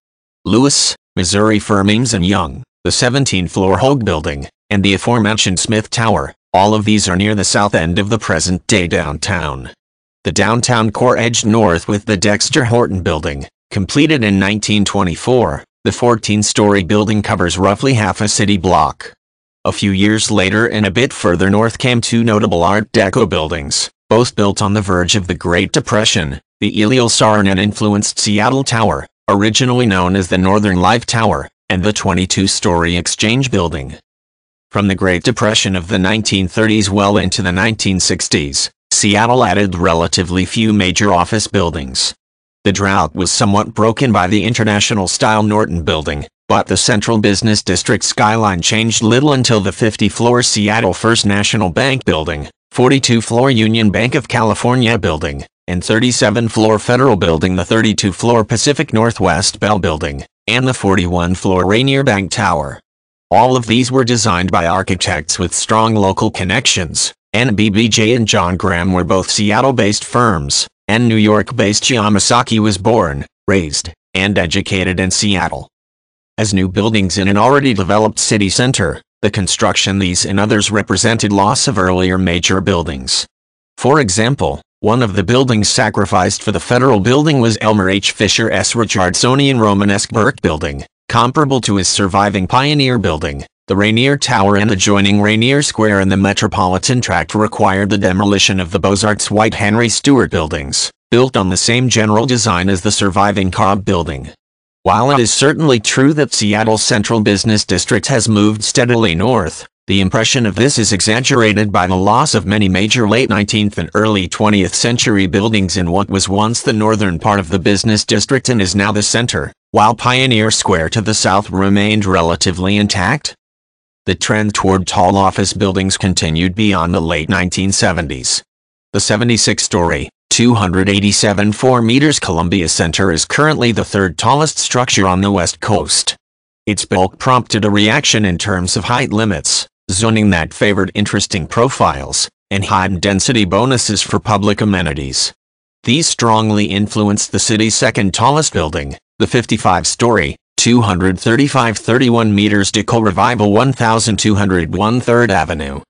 Lewis, Missouri Firmings and Young, the 17-floor Hogue building, and the aforementioned Smith Tower, all of these are near the south end of the present-day downtown. The downtown core edged north with the Dexter Horton building, completed in 1924, the 14-story building covers roughly half a city block. A few years later and a bit further north came two notable Art Deco buildings, both built on the verge of the Great Depression, the Eliel Saarinen-influenced Seattle Tower, originally known as the Northern Life Tower, and the 22-story Exchange Building. From the Great Depression of the 1930s well into the 1960s, Seattle added relatively few major office buildings, the drought was somewhat broken by the international-style Norton building, but the central business district skyline changed little until the 50-floor Seattle First National Bank building, 42-floor Union Bank of California building, and 37-floor Federal Building the 32-floor Pacific Northwest Bell Building, and the 41-floor Rainier Bank Tower. All of these were designed by architects with strong local connections, and BBJ and John Graham were both Seattle-based firms and New York-based Yamasaki was born, raised, and educated in Seattle. As new buildings in an already developed city center, the construction these and others represented loss of earlier major buildings. For example, one of the buildings sacrificed for the federal building was Elmer H. Fisher S. Richardsonian Romanesque Burke Building, comparable to his surviving Pioneer Building, the Rainier Tower and adjoining Rainier Square in the Metropolitan Tract required the demolition of the Beaux-Arts White Henry Stewart buildings, built on the same general design as the surviving Cobb building. While it is certainly true that Seattle's central business district has moved steadily north, the impression of this is exaggerated by the loss of many major late 19th and early 20th century buildings in what was once the northern part of the business district and is now the center, while Pioneer Square to the south remained relatively intact. The trend toward tall office buildings continued beyond the late 1970s. The 76-story, 287.4 meters Columbia Center is currently the third tallest structure on the West Coast. Its bulk prompted a reaction in terms of height limits, zoning that favored interesting profiles, and high density bonuses for public amenities. These strongly influenced the city's second tallest building, the 55 story, 235 31 meters Deco Revival 1201 3rd Avenue.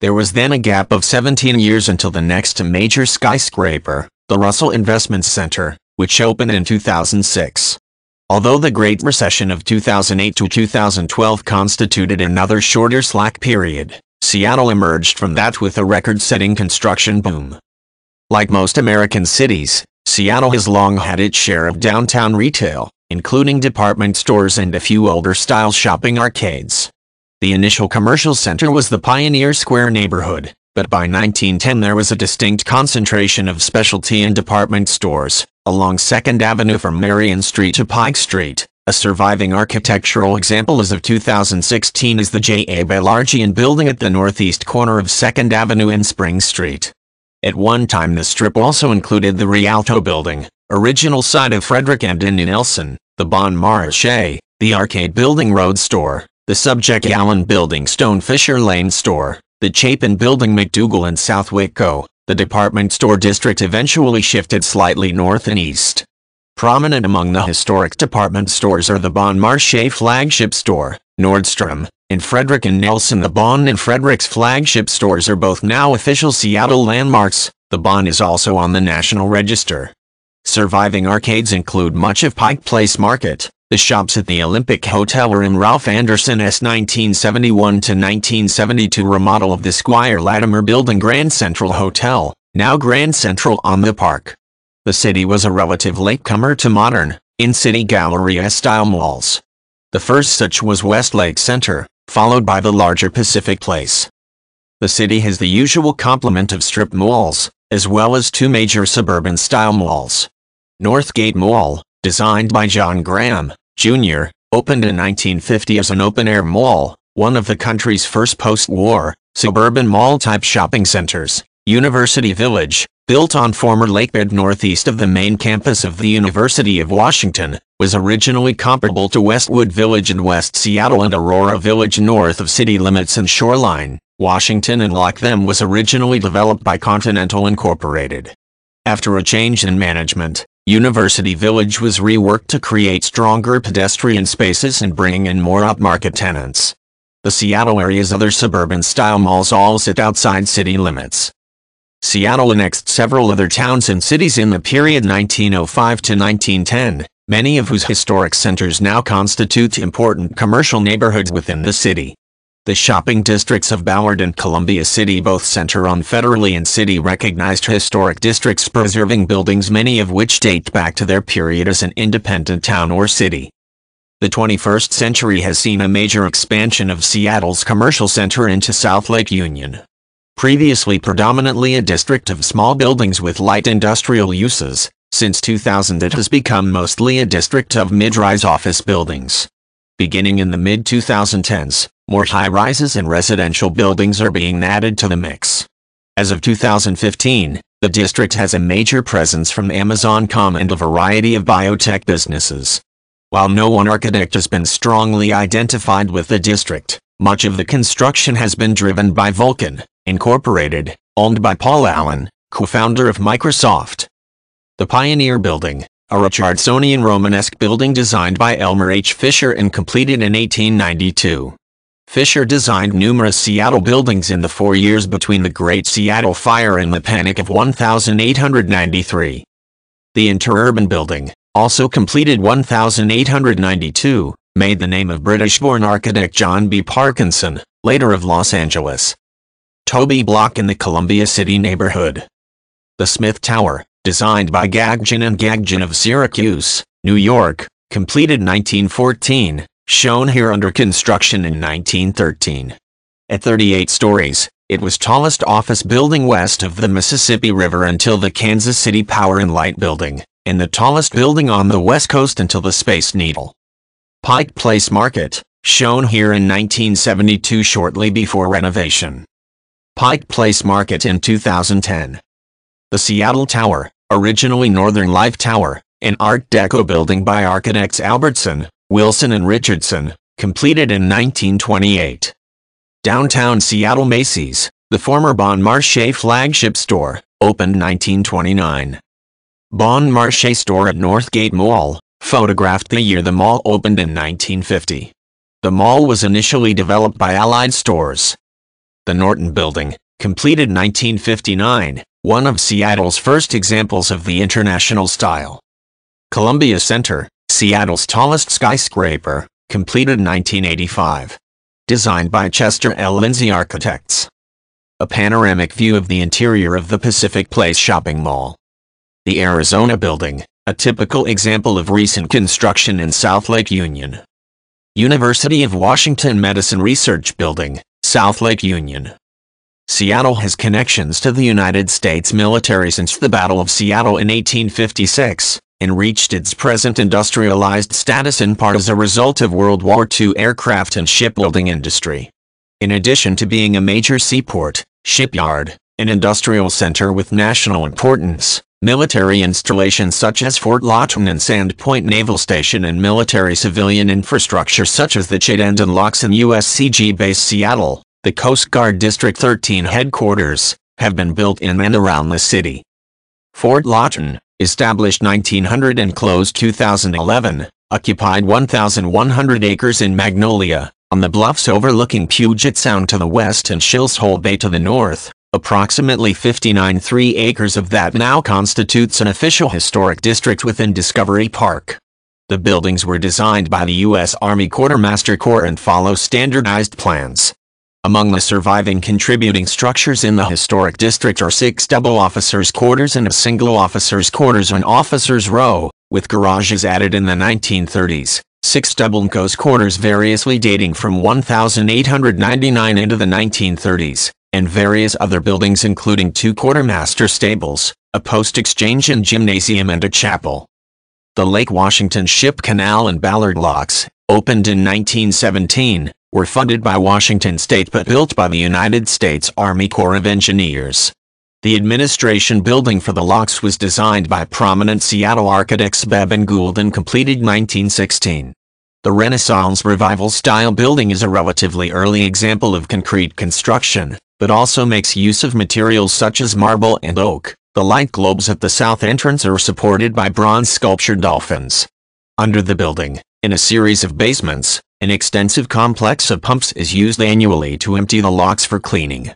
There was then a gap of 17 years until the next major skyscraper, the Russell Investment Center, which opened in 2006. Although the Great Recession of 2008 to 2012 constituted another shorter slack period, Seattle emerged from that with a record-setting construction boom. Like most American cities, Seattle has long had its share of downtown retail, including department stores and a few older-style shopping arcades. The initial commercial center was the Pioneer Square neighborhood, but by 1910 there was a distinct concentration of specialty and department stores, along 2nd Avenue from Marion Street to Pike Street. A surviving architectural example as of 2016 is the J.A. Bellargian building at the northeast corner of 2nd Avenue and Spring Street. At one time the strip also included the Rialto building, original site of Frederick and Nelson, the Bon Marché, the Arcade Building Road Store, the Subject Allen Building Stonefisher Lane Store, the Chapin Building McDougal and South Co., the department store district eventually shifted slightly north and east. Prominent among the historic department stores are the Bon Marché flagship store, Nordstrom, and Frederick and Nelson. The Bon and Frederick's flagship stores are both now official Seattle landmarks. The Bon is also on the National Register. Surviving arcades include much of Pike Place Market, the shops at the Olympic Hotel were in Ralph Anderson's 1971-1972 remodel of the Squire Latimer Building Grand Central Hotel, now Grand Central on the Park. The city was a relative latecomer to modern, in-city gallery style malls. The first such was Westlake Center, followed by the larger Pacific Place. The city has the usual complement of strip malls, as well as two major suburban-style malls. Northgate Mall, designed by John Graham, Jr., opened in 1950 as an open-air mall, one of the country's first post-war, suburban mall-type shopping centers. University Village, built on former lakebed northeast of the main campus of the University of Washington, was originally comparable to Westwood Village in West Seattle and Aurora Village north of city limits and shoreline. Washington and Lock Them was originally developed by Continental Incorporated. After a change in management, University Village was reworked to create stronger pedestrian spaces and bring in more upmarket tenants. The Seattle area's other suburban-style malls all sit outside city limits. Seattle annexed several other towns and cities in the period 1905 to 1910, many of whose historic centers now constitute important commercial neighborhoods within the city. The shopping districts of Ballard and Columbia City both center on federally and city-recognized historic districts preserving buildings many of which date back to their period as an independent town or city. The 21st century has seen a major expansion of Seattle's commercial center into South Lake Union. Previously predominantly a district of small buildings with light industrial uses, since 2000 it has become mostly a district of mid-rise office buildings. Beginning in the mid-2010s, more high-rises and residential buildings are being added to the mix. As of 2015, the district has a major presence from Amazon.com and a variety of biotech businesses. While no one architect has been strongly identified with the district, much of the construction has been driven by Vulcan, Incorporated, owned by Paul Allen, co-founder of Microsoft. The Pioneer Building, a Richardsonian Romanesque building designed by Elmer H. Fisher and completed in 1892, Fisher designed numerous Seattle buildings in the four years between the Great Seattle Fire and the Panic of 1893. The Interurban Building, also completed 1892, made the name of British-born architect John B. Parkinson, later of Los Angeles. Toby Block in the Columbia City neighborhood. The Smith Tower, designed by Gaggin and Gaggin of Syracuse, New York, completed 1914, shown here under construction in 1913. At 38 stories, it was tallest office building west of the Mississippi River until the Kansas City Power and Light Building, and the tallest building on the west coast until the Space Needle. Pike Place Market, shown here in 1972 shortly before renovation. Pike Place Market in 2010. The Seattle Tower, originally Northern Life Tower, an Art Deco building by architects Albertson, Wilson and Richardson, completed in 1928. Downtown Seattle Macy's, the former Bon Marché flagship store, opened 1929. Bon Marché store at Northgate Mall, photographed the year the mall opened in 1950. The mall was initially developed by Allied Stores. The Norton Building, completed 1959, one of Seattle's first examples of the international style. Columbia Center, Seattle's tallest skyscraper, completed 1985. Designed by Chester L. Lindsay Architects. A panoramic view of the interior of the Pacific Place shopping mall. The Arizona Building, a typical example of recent construction in South Lake Union. University of Washington Medicine Research Building, South Lake Union. Seattle has connections to the United States military since the Battle of Seattle in 1856, and reached its present industrialized status in part as a result of World War II aircraft and shipbuilding industry. In addition to being a major seaport, shipyard, and industrial center with national importance, military installations such as Fort Lawton and Point Naval Station and military civilian infrastructure such as the Chittenden Locks and USCG Base Seattle, the Coast Guard District 13 headquarters, have been built in and around the city. Fort Lawton, established 1900 and closed 2011, occupied 1,100 acres in Magnolia, on the bluffs overlooking Puget Sound to the west and Shills Hole Bay to the north. Approximately 59.3 acres of that now constitutes an official historic district within Discovery Park. The buildings were designed by the U.S. Army Quartermaster Corps and follow standardized plans. Among the surviving contributing structures in the historic district are six double officers' quarters and a single officers' quarters on Officers Row, with garages added in the 1930s. Six double NCO's quarters variously dating from 1899 into the 1930s, and various other buildings including two quartermaster stables, a post exchange and gymnasium and a chapel. The Lake Washington Ship Canal and Ballard Locks, opened in 1917, were funded by Washington state but built by the United States Army Corps of Engineers. The administration building for the locks was designed by prominent Seattle architects Bebb and Gould and completed 1916. The Renaissance Revival style building is a relatively early example of concrete construction, but also makes use of materials such as marble and oak. The light globes at the south entrance are supported by bronze sculptured dolphins. Under the building, in a series of basements, an extensive complex of pumps is used annually to empty the locks for cleaning.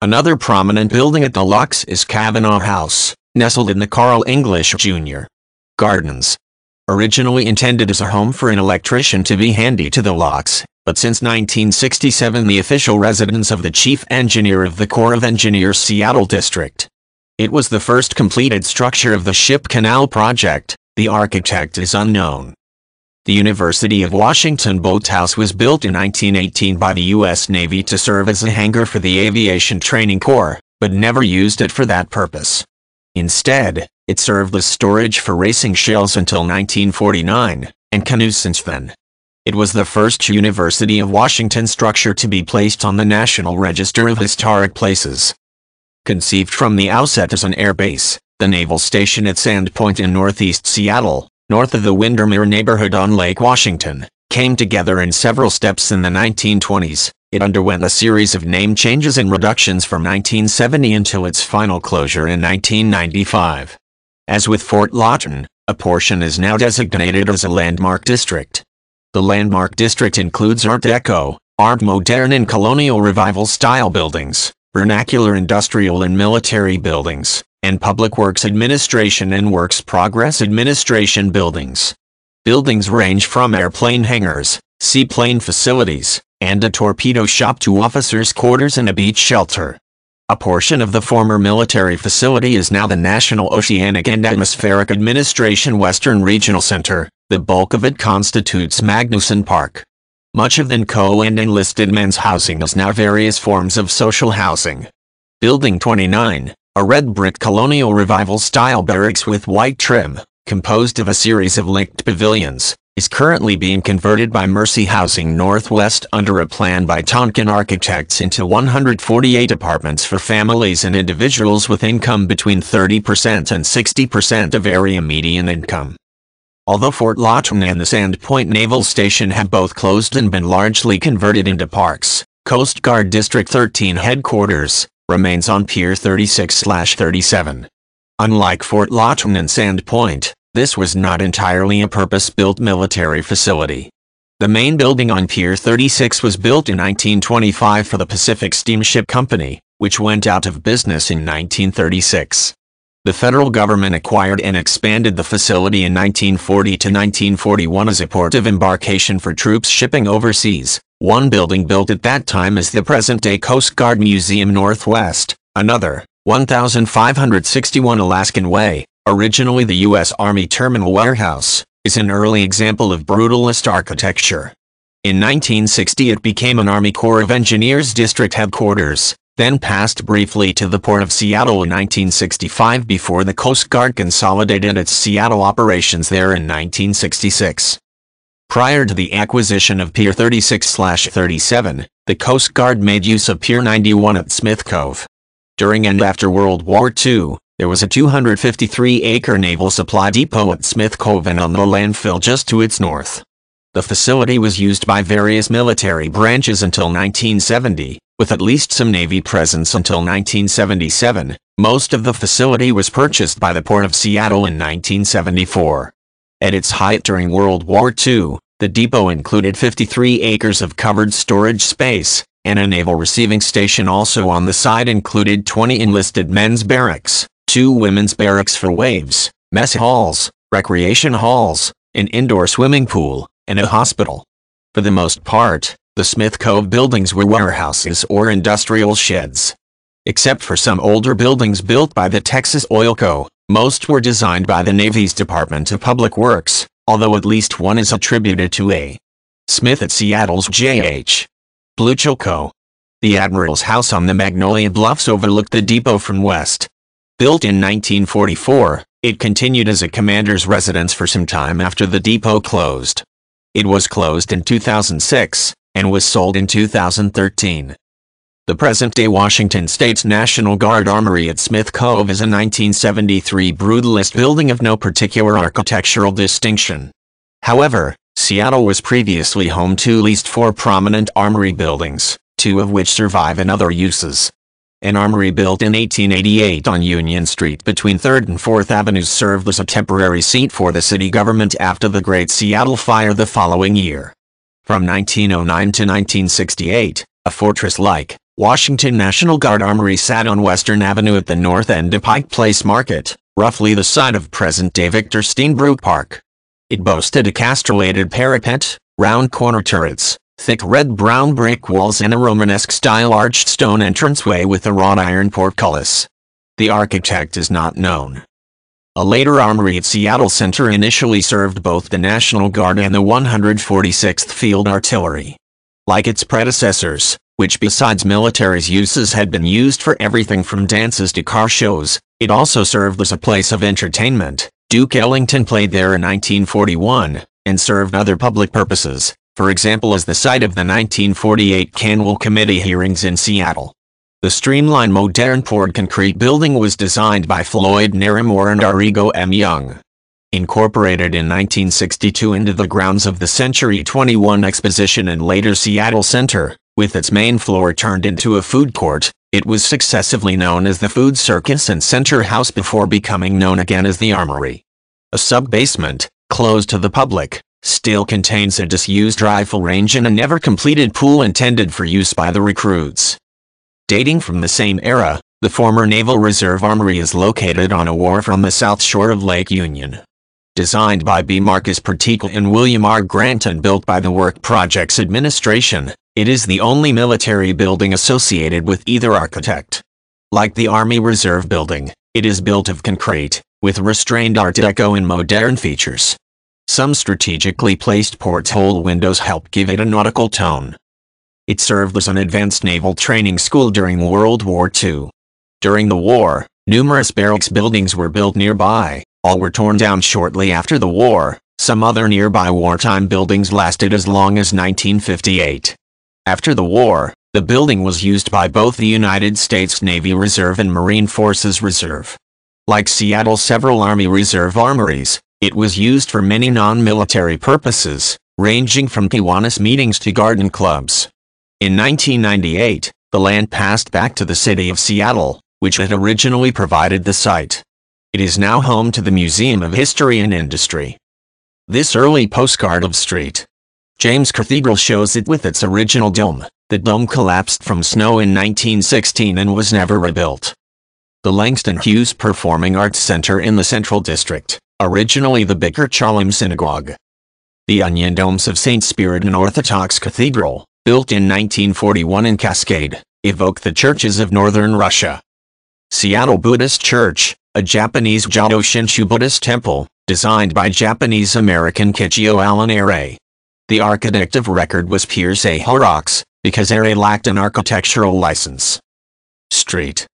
Another prominent building at the locks is Kavanaugh House, nestled in the Carl English Jr. Gardens. Originally intended as a home for an electrician to be handy to the locks, but since 1967 the official residence of the chief engineer of the Corps of Engineers Seattle District. It was the first completed structure of the Ship Canal Project, the architect is unknown. The University of Washington Boathouse was built in 1918 by the U.S. Navy to serve as a hangar for the Aviation Training Corps, but never used it for that purpose. Instead, it served as storage for racing shells until 1949, and canoes since then. It was the first University of Washington structure to be placed on the National Register of Historic Places. Conceived from the outset as an air base, the naval station at Sand Point in northeast Seattle, north of the Windermere neighborhood on Lake Washington, came together in several steps in the 1920s. It underwent a series of name changes and reductions from 1970 until its final closure in 1995. As with Fort Lawton, a portion is now designated as a landmark district. The landmark district includes Art Deco, Art Moderne and Colonial Revival style buildings, vernacular industrial and military buildings, and Public Works Administration and Works Progress Administration buildings. Buildings range from airplane hangars, seaplane facilities, and a torpedo shop to officers' quarters and a beach shelter. A portion of the former military facility is now the National Oceanic and Atmospheric Administration Western Regional Center. The bulk of it constitutes Magnuson Park. Much of NCO and enlisted men's housing is now various forms of social housing. Building 29, a red brick colonial revival style barracks with white trim, composed of a series of linked pavilions, is currently being converted by Mercy Housing Northwest under a plan by Tonkin Architects into 148 apartments for families and individuals with income between 30% and 60% of area median income. Although Fort Lawton and the Sandpoint Naval Station have both closed and been largely converted into parks, Coast Guard District 13 headquarters, remains on Pier 36-37. Unlike Fort Lawton and Sandpoint, this was not entirely a purpose-built military facility. The main building on Pier 36 was built in 1925 for the Pacific Steamship Company, which went out of business in 1936. The federal government acquired and expanded the facility in 1940 to 1941 as a port of embarkation for troops shipping overseas, one building built at that time is the present-day Coast Guard Museum Northwest, another, 1561 Alaskan Way, originally the U.S. Army Terminal Warehouse, is an early example of brutalist architecture. In 1960 it became an Army Corps of Engineers district headquarters, then passed briefly to the Port of Seattle in 1965 before the Coast Guard consolidated its Seattle operations there in 1966. Prior to the acquisition of Pier 36-37, the Coast Guard made use of Pier 91 at Smith Cove. During and after World War II, there was a 253-acre naval supply depot at Smith Cove and on the landfill just to its north. The facility was used by various military branches until 1970, with at least some Navy presence until 1977. Most of the facility was purchased by the Port of Seattle in 1974. At its height during World War II, the depot included 53 acres of covered storage space, and a naval receiving station also on the side included 20 enlisted men's barracks, two women's barracks for waves, mess halls, recreation halls, an indoor swimming pool, and a hospital. For the most part, the Smith Cove buildings were warehouses or industrial sheds. Except for some older buildings built by the Texas Oil Co. Most were designed by the Navy's Department of Public Works, although at least one is attributed to A. Smith at Seattle's J.H. Bluchel Co. The Admiral's house on the Magnolia Bluffs overlooked the depot from west. Built in 1944, it continued as a commander's residence for some time after the depot closed. It was closed in 2006, and was sold in 2013. The present-day Washington State's National Guard Armory at Smith Cove is a 1973 brutalist building of no particular architectural distinction. However, Seattle was previously home to at least four prominent armory buildings, two of which survive in other uses. An armory built in 1888 on Union Street between 3rd and 4th Avenues served as a temporary seat for the city government after the Great Seattle Fire the following year. From 1909 to 1968, a fortress-like, Washington National Guard Armory sat on Western Avenue at the north end of Pike Place Market, roughly the site of present-day Victor Steenbrook Park. It boasted a castellated parapet, round corner turrets, thick red-brown brick walls and a Romanesque-style arched stone entranceway with a wrought iron portcullis. The architect is not known. A later armory at Seattle Center initially served both the National Guard and the 146th Field Artillery. Like its predecessors, which besides military's uses had been used for everything from dances to car shows, it also served as a place of entertainment. Duke Ellington played there in 1941, and served other public purposes, for example as the site of the 1948 Canwell Committee hearings in Seattle. The streamlined modern poured concrete building was designed by Floyd Naramore and Arrigo M. Young. Incorporated in 1962 into the grounds of the Century 21 Exposition and later Seattle Center, with its main floor turned into a food court, it was successively known as the Food Circus and Center House before becoming known again as the Armory. A sub-basement, closed to the public, still contains a disused rifle range and a never-completed pool intended for use by the recruits. Dating from the same era, the former Naval Reserve Armory is located on a wharf on the south shore of Lake Union. Designed by B. Marcus Pertica and William R. Grant and built by the Work Projects Administration, it is the only military building associated with either architect. Like the Army Reserve Building, it is built of concrete, with restrained Art Deco and modern features. Some strategically placed porthole windows help give it a nautical tone. It served as an advanced naval training school during World War II. During the war, numerous barracks buildings were built nearby, all were torn down shortly after the war, some other nearby wartime buildings lasted as long as 1958. After the war, the building was used by both the United States Navy Reserve and Marine Forces Reserve. Like Seattle's several Army Reserve armories, it was used for many non-military purposes, ranging from Kiwanis meetings to garden clubs. In 1998, the land passed back to the city of Seattle, which had originally provided the site. It is now home to the Museum of History and Industry. This early postcard of Street, James Cathedral shows it with its original dome. The dome collapsed from snow in 1916 and was never rebuilt. The Langston Hughes Performing Arts Center in the Central District, originally the Bicker Chalim Synagogue. The onion domes of St. Spirit and Orthodox Cathedral, built in 1941 in Cascade, evoke the churches of northern Russia. Seattle Buddhist Church, a Japanese Jado Shinshu Buddhist temple, designed by Japanese American Kichio Alan Arai, the architect of record was Piers A. Horrocks, because Array lacked an architectural license. Street.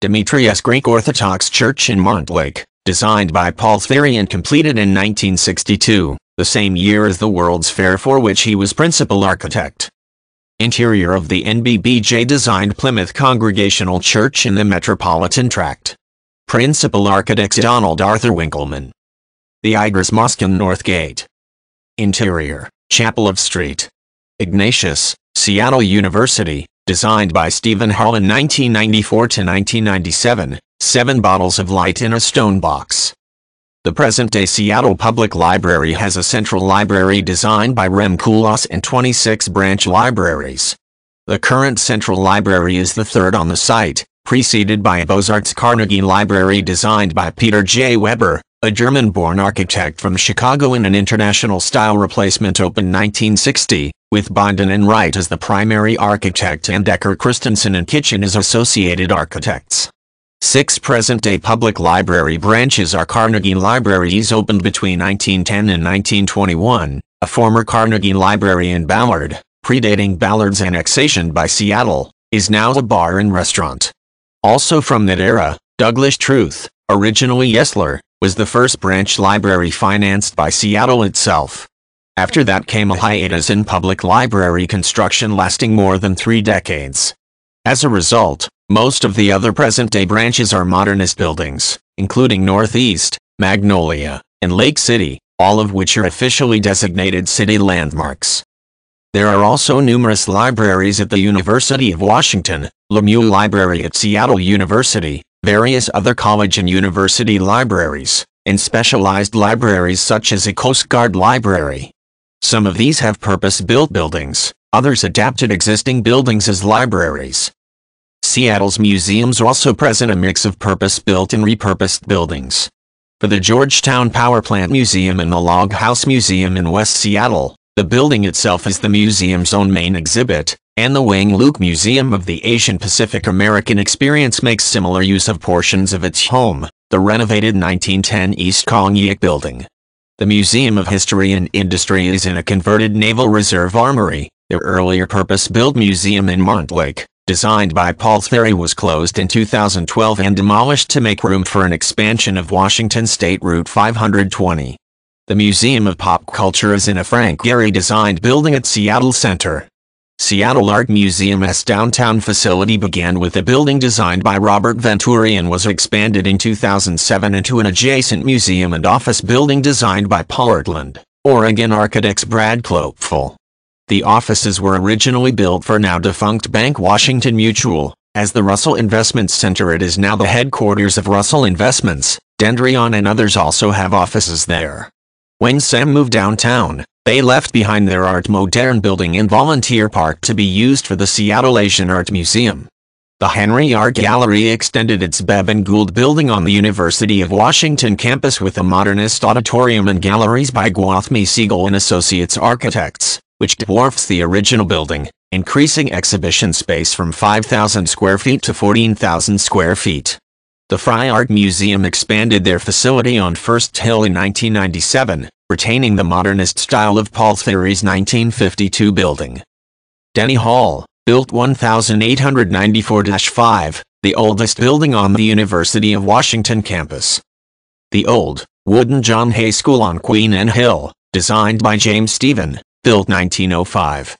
Demetrius Greek Orthodox Church in Montlake, designed by Paul Theory and completed in 1962, the same year as the World's Fair for which he was principal architect. Interior of the NBBJ designed Plymouth Congregational Church in the Metropolitan Tract. Principal architects Donald Arthur Winkleman. The Idris Mosque and Northgate. Interior Chapel of Street, Ignatius, Seattle University, designed by Stephen Hall in 1994-1997, Seven Bottles of Light in a Stone Box. The present-day Seattle Public Library has a central library designed by Rem Koolhaas and 26 branch libraries. The current central library is the third on the site, preceded by a Beaux-Arts Carnegie Library designed by Peter J. Weber, a German-born architect from Chicago in an international-style replacement open 1960, with Bonden and Wright as the primary architect and Decker Christensen and Kitchen as associated architects. Six present-day public library branches are Carnegie Libraries opened between 1910 and 1921, a former Carnegie Library in Ballard, predating Ballard's annexation by Seattle, is now a bar and restaurant. Also from that era, Douglas Truth, originally Yesler, was the first branch library financed by Seattle itself. After that came a hiatus in public library construction lasting more than three decades. As a result, most of the other present-day branches are modernist buildings, including Northeast, Magnolia, and Lake City, all of which are officially designated city landmarks. There are also numerous libraries at the University of Washington, Lemieux Library at Seattle University, various other college and university libraries, and specialized libraries such as a Coast Guard library. Some of these have purpose-built buildings, others adapted existing buildings as libraries. Seattle's museums also present a mix of purpose-built and repurposed buildings. For the Georgetown Power Plant Museum and the Log House Museum in West Seattle, the building itself is the museum's own main exhibit, and the Wang Luke Museum of the Asian Pacific American Experience makes similar use of portions of its home, the renovated 1910 East Kong Yik building. The Museum of History and Industry is in a converted Naval Reserve Armory. The earlier purpose-built museum in Montlake, designed by Paul Ferry, was closed in 2012 and demolished to make room for an expansion of Washington State Route 520. The Museum of Pop Culture is in a Frank Gehry designed building at Seattle Center. Seattle Art Museum's downtown facility began with a building designed by Robert Venturi and was expanded in 2007 into an adjacent museum and office building designed by Portland, Oregon architects Brad Klopfel. The offices were originally built for now defunct Bank Washington Mutual, as the Russell Investments Center it is now the headquarters of Russell Investments, Dendrion and others also have offices there. When Sam moved downtown, they left behind their Art Moderne building in Volunteer Park to be used for the Seattle Asian Art Museum. The Henry Art Gallery extended its Bev and Gould building on the University of Washington campus with a modernist auditorium and galleries by Gwathme Siegel and Associates Architects, which dwarfs the original building, increasing exhibition space from 5,000 square feet to 14,000 square feet. The Fry Art Museum expanded their facility on First Hill in 1997, retaining the modernist style of Paul Theory's 1952 building. Denny Hall, built 1894-5, the oldest building on the University of Washington campus. The old, wooden John Hay School on Queen Anne Hill, designed by James Stephen, built 1905.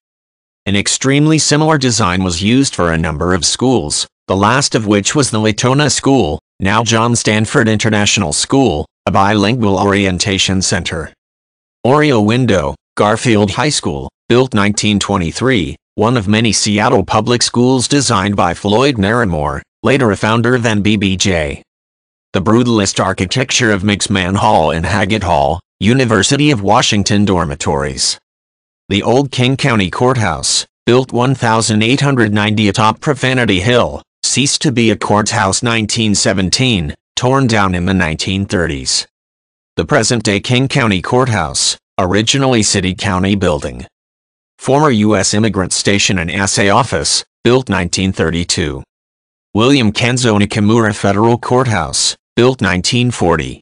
An extremely similar design was used for a number of schools, the last of which was the Latona School, now John Stanford International School, a bilingual orientation center. Oreo Window, Garfield High School, built 1923, one of many Seattle public schools designed by Floyd Naramore, later a founder than BBJ. The brutalist architecture of McMahon Hall and Haggett Hall, University of Washington dormitories. The old King County Courthouse, built 1890 atop Profanity Hill, ceased to be a courthouse 1917, torn down in the 1930s. The present-day King County Courthouse, originally City County Building. Former U.S. Immigrant Station and Assay Office, built 1932. William Kenzo Nakamura Federal Courthouse, built 1940.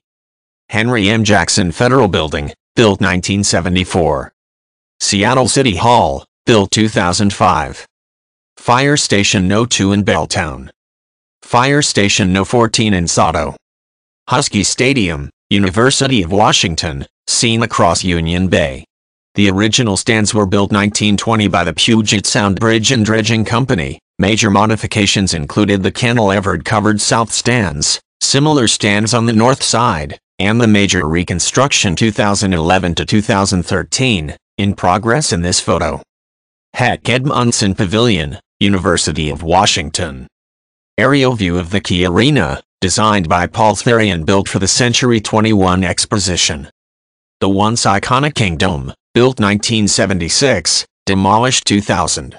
Henry M. Jackson Federal Building, built 1974. Seattle City Hall, built 2005. Fire Station No 2 in Belltown. Fire Station No 14 in Sato. Husky Stadium, University of Washington, seen across Union Bay. The original stands were built 1920 by the Puget Sound Bridge and Dredging Company. Major modifications included the Everett covered south stands, similar stands on the north side, and the major reconstruction 2011 to 2013, in progress in this photo. Heck Edmonson Pavilion, University of Washington. Aerial view of the Key Arena, designed by Paul Ferry and built for the Century 21 Exposition. The once iconic kingdom, built 1976, demolished 2000.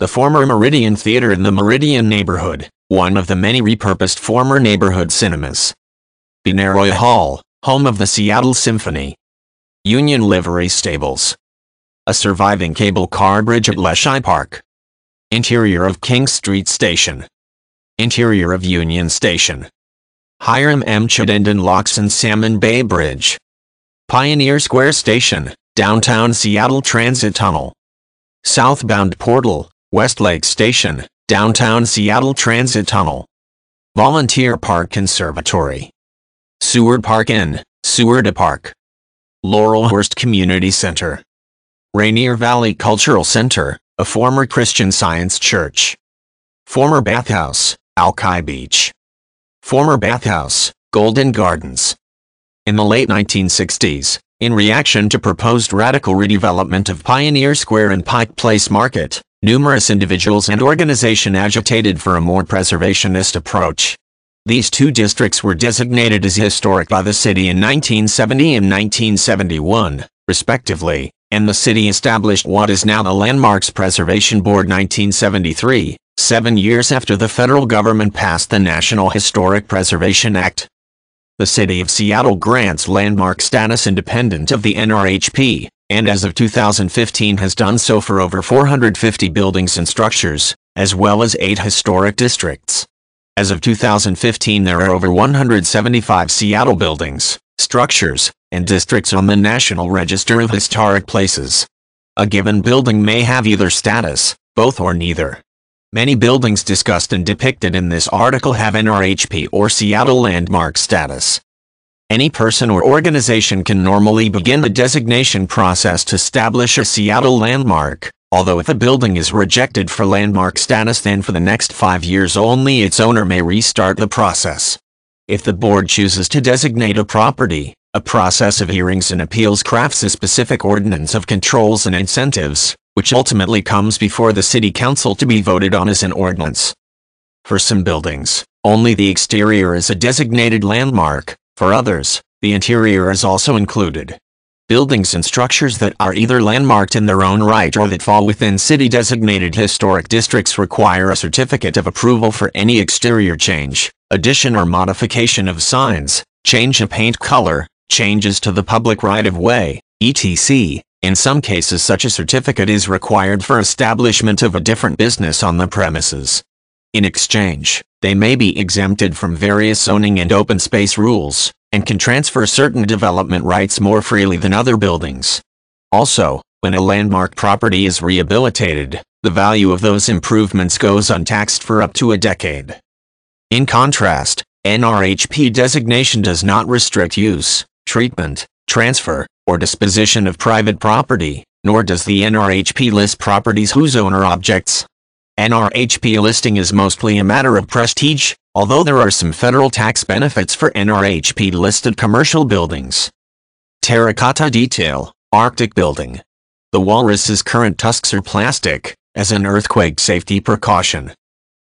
The former Meridian Theater in the Meridian neighborhood, one of the many repurposed former neighborhood cinemas. Binaroy Hall, home of the Seattle Symphony. Union Livery Stables. A surviving cable car bridge at Leshai Park. Interior of King Street Station. Interior of Union Station. Hiram M. Chittenden Locks and Salmon Bay Bridge. Pioneer Square Station, Downtown Seattle Transit Tunnel. Southbound Portal, Westlake Station, Downtown Seattle Transit Tunnel. Volunteer Park Conservatory. Seward Park Inn, Seward Park. Laurelhurst Community Center. Rainier Valley Cultural Center, a former Christian Science church. Former bathhouse, Alki Beach. Former bathhouse, Golden Gardens. In the late 1960s, in reaction to proposed radical redevelopment of Pioneer Square and Pike Place Market, numerous individuals and organizations agitated for a more preservationist approach. These two districts were designated as historic by the city in 1970 and 1971, respectively, and the city established what is now the Landmarks Preservation Board 1973, seven years after the federal government passed the National Historic Preservation Act. The City of Seattle grants landmark status independent of the NRHP, and as of 2015 has done so for over 450 buildings and structures, as well as eight historic districts. As of 2015 there are over 175 Seattle buildings, structures, and districts on the National Register of Historic Places. A given building may have either status, both or neither. Many buildings discussed and depicted in this article have NRHP or Seattle landmark status. Any person or organization can normally begin the designation process to establish a Seattle landmark, although if a building is rejected for landmark status then for the next five years only its owner may restart the process. If the board chooses to designate a property, a process of hearings and appeals crafts a specific ordinance of controls and incentives, which ultimately comes before the City Council to be voted on as an ordinance. For some buildings, only the exterior is a designated landmark, for others, the interior is also included buildings and structures that are either landmarked in their own right or that fall within city-designated historic districts require a certificate of approval for any exterior change, addition or modification of signs, change of paint color, changes to the public right-of-way, etc. In some cases such a certificate is required for establishment of a different business on the premises. In exchange, they may be exempted from various zoning and open space rules, and can transfer certain development rights more freely than other buildings. Also, when a landmark property is rehabilitated, the value of those improvements goes untaxed for up to a decade. In contrast, NRHP designation does not restrict use, treatment, transfer, or disposition of private property, nor does the NRHP list properties whose owner objects, NRHP listing is mostly a matter of prestige, although there are some federal tax benefits for NRHP listed commercial buildings. Terracotta detail, Arctic building. The walrus's current tusks are plastic, as an earthquake safety precaution.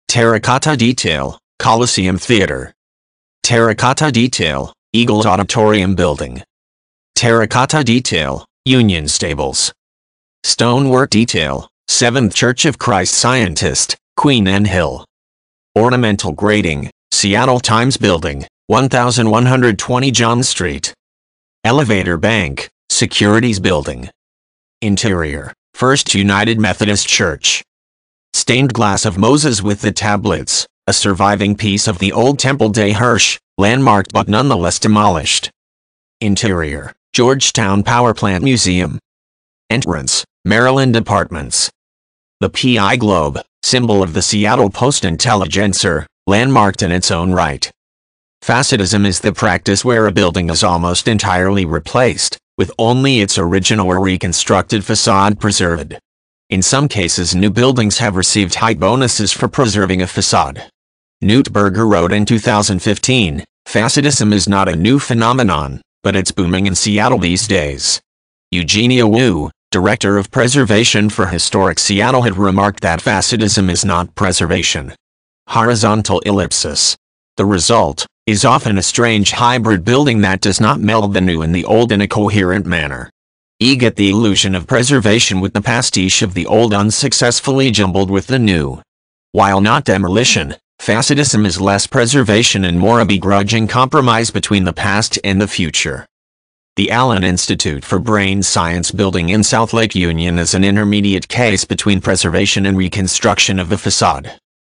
Terracotta detail, Coliseum Theater. Terracotta detail, Eagles Auditorium Building. Terracotta detail, Union Stables. Stonework detail, Seventh Church of Christ Scientist, Queen Anne Hill. Ornamental Grading, Seattle Times Building, 1120 John Street. Elevator Bank, Securities Building. Interior, First United Methodist Church. Stained glass of Moses with the tablets, a surviving piece of the old Temple Day Hirsch, landmarked but nonetheless demolished. Interior, Georgetown Power Plant Museum. Entrance, Maryland Apartments, the PI Globe, symbol of the Seattle Post-Intelligencer, landmarked in its own right. Facetism is the practice where a building is almost entirely replaced, with only its original or reconstructed facade preserved. In some cases new buildings have received high bonuses for preserving a facade. Newt Berger wrote in 2015, Facetism is not a new phenomenon, but it's booming in Seattle these days. Eugenia Wu, director of preservation for historic Seattle had remarked that facetivism is not preservation. Horizontal ellipsis. The result is often a strange hybrid building that does not meld the new and the old in a coherent manner. E get the illusion of preservation with the pastiche of the old unsuccessfully jumbled with the new. While not demolition, facetism is less preservation and more a begrudging compromise between the past and the future. The Allen Institute for Brain Science building in South Lake Union is an intermediate case between preservation and reconstruction of the facade.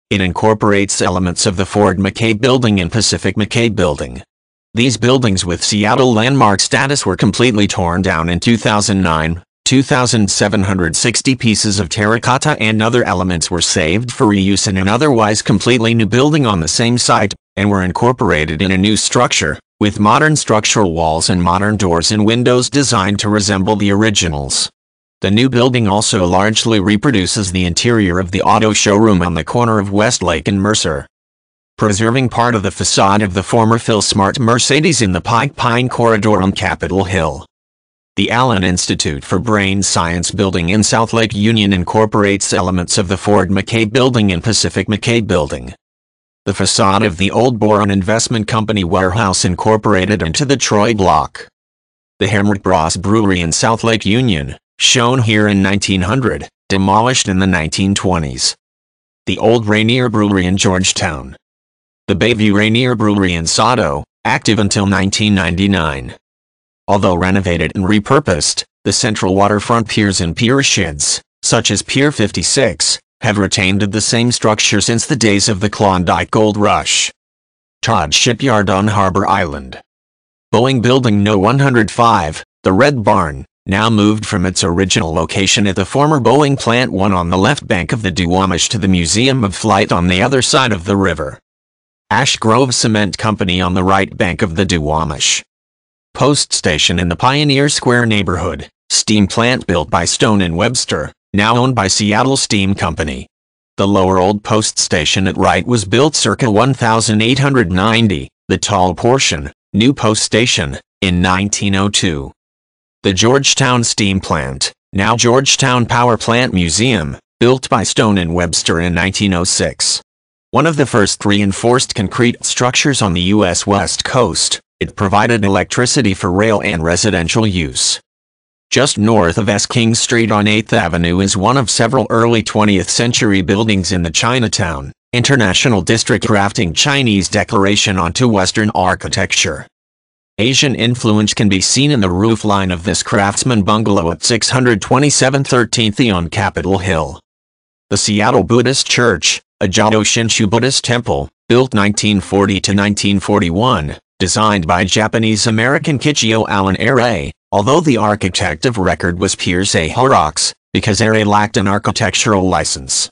It incorporates elements of the Ford McKay building and Pacific McKay building. These buildings with Seattle landmark status were completely torn down in 2009. 2,760 pieces of terracotta and other elements were saved for reuse in an otherwise completely new building on the same site, and were incorporated in a new structure with modern structural walls and modern doors and windows designed to resemble the originals. The new building also largely reproduces the interior of the auto showroom on the corner of Westlake and Mercer. Preserving part of the facade of the former Phil Smart Mercedes in the Pike Pine Corridor on Capitol Hill. The Allen Institute for Brain Science building in South Lake Union incorporates elements of the Ford McKay building and Pacific McKay building the facade of the old Boron Investment Company warehouse incorporated into the Troy block. The Hamrick Bros Brewery in South Lake Union, shown here in 1900, demolished in the 1920s. The old Rainier Brewery in Georgetown. The Bayview Rainier Brewery in Sato, active until 1999. Although renovated and repurposed, the central waterfront piers and pier sheds, such as Pier 56, have retained the same structure since the days of the Klondike Gold Rush. Todd Shipyard on Harbor Island. Boeing Building No. 105, the Red Barn, now moved from its original location at the former Boeing Plant 1 on the left bank of the Duwamish to the Museum of Flight on the other side of the river. Ash Grove Cement Company on the right bank of the Duwamish. Post station in the Pioneer Square neighborhood, steam plant built by Stone and Webster, now owned by Seattle Steam Company. The lower old post station at Wright was built circa 1890, the tall portion, new post station, in 1902. The Georgetown Steam Plant, now Georgetown Power Plant Museum, built by Stone and Webster in 1906. One of the first reinforced concrete structures on the U.S. West Coast, it provided electricity for rail and residential use. Just north of S. King Street on 8th Avenue is one of several early 20th century buildings in the Chinatown International District crafting Chinese decoration onto Western architecture. Asian influence can be seen in the roofline of this craftsman bungalow at 627 13th on Capitol Hill. The Seattle Buddhist Church, a Jado Shinshu Buddhist temple, built 1940 to 1941, designed by Japanese American Kichio Allen Arai, Although the architect of record was Piers A. Horrocks, because Erie lacked an architectural license.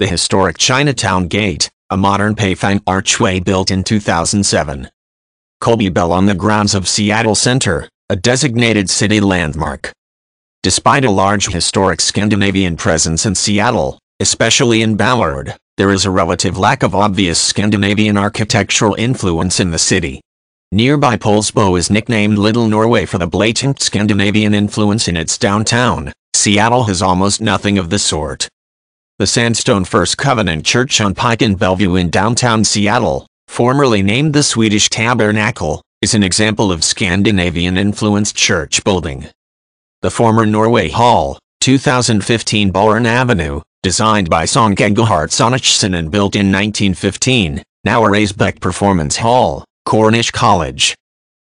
The historic Chinatown Gate, a modern payphone archway built in 2007. Colby Bell on the grounds of Seattle Center, a designated city landmark. Despite a large historic Scandinavian presence in Seattle, especially in Ballard, there is a relative lack of obvious Scandinavian architectural influence in the city. Nearby Polsbo is nicknamed Little Norway for the blatant Scandinavian influence in its downtown. Seattle has almost nothing of the sort. The sandstone First Covenant Church on Pike and Bellevue in downtown Seattle, formerly named the Swedish Tabernacle, is an example of Scandinavian-influenced church building. The former Norway Hall, 2015 Boren Avenue, designed by Song Engelhard Sonichsen and built in 1915, now a Raisbeck Performance Hall, Cornish College.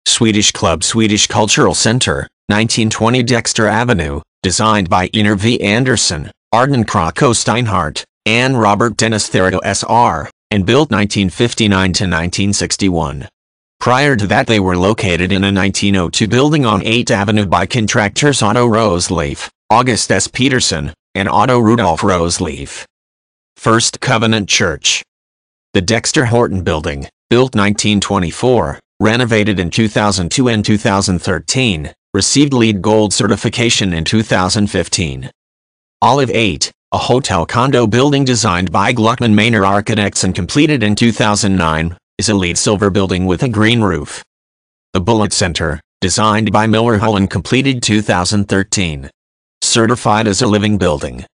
Swedish Club Swedish Cultural Center, 1920 Dexter Avenue, designed by Einar V. Anderson, Arden Krakow Steinhardt, and Robert Dennis Therido S.R., and built 1959 to 1961. Prior to that they were located in a 1902 building on 8th Avenue by contractors Otto Roseleaf, August S. Peterson, and Otto Rudolf Roseleaf. First Covenant Church the Dexter Horton Building, built 1924, renovated in 2002 and 2013, received LEED Gold certification in 2015. Olive 8, a hotel condo building designed by Gluckman Manor Architects and completed in 2009, is a LEED Silver building with a green roof. The Bullet Center, designed by Miller Hull and completed 2013. Certified as a living building.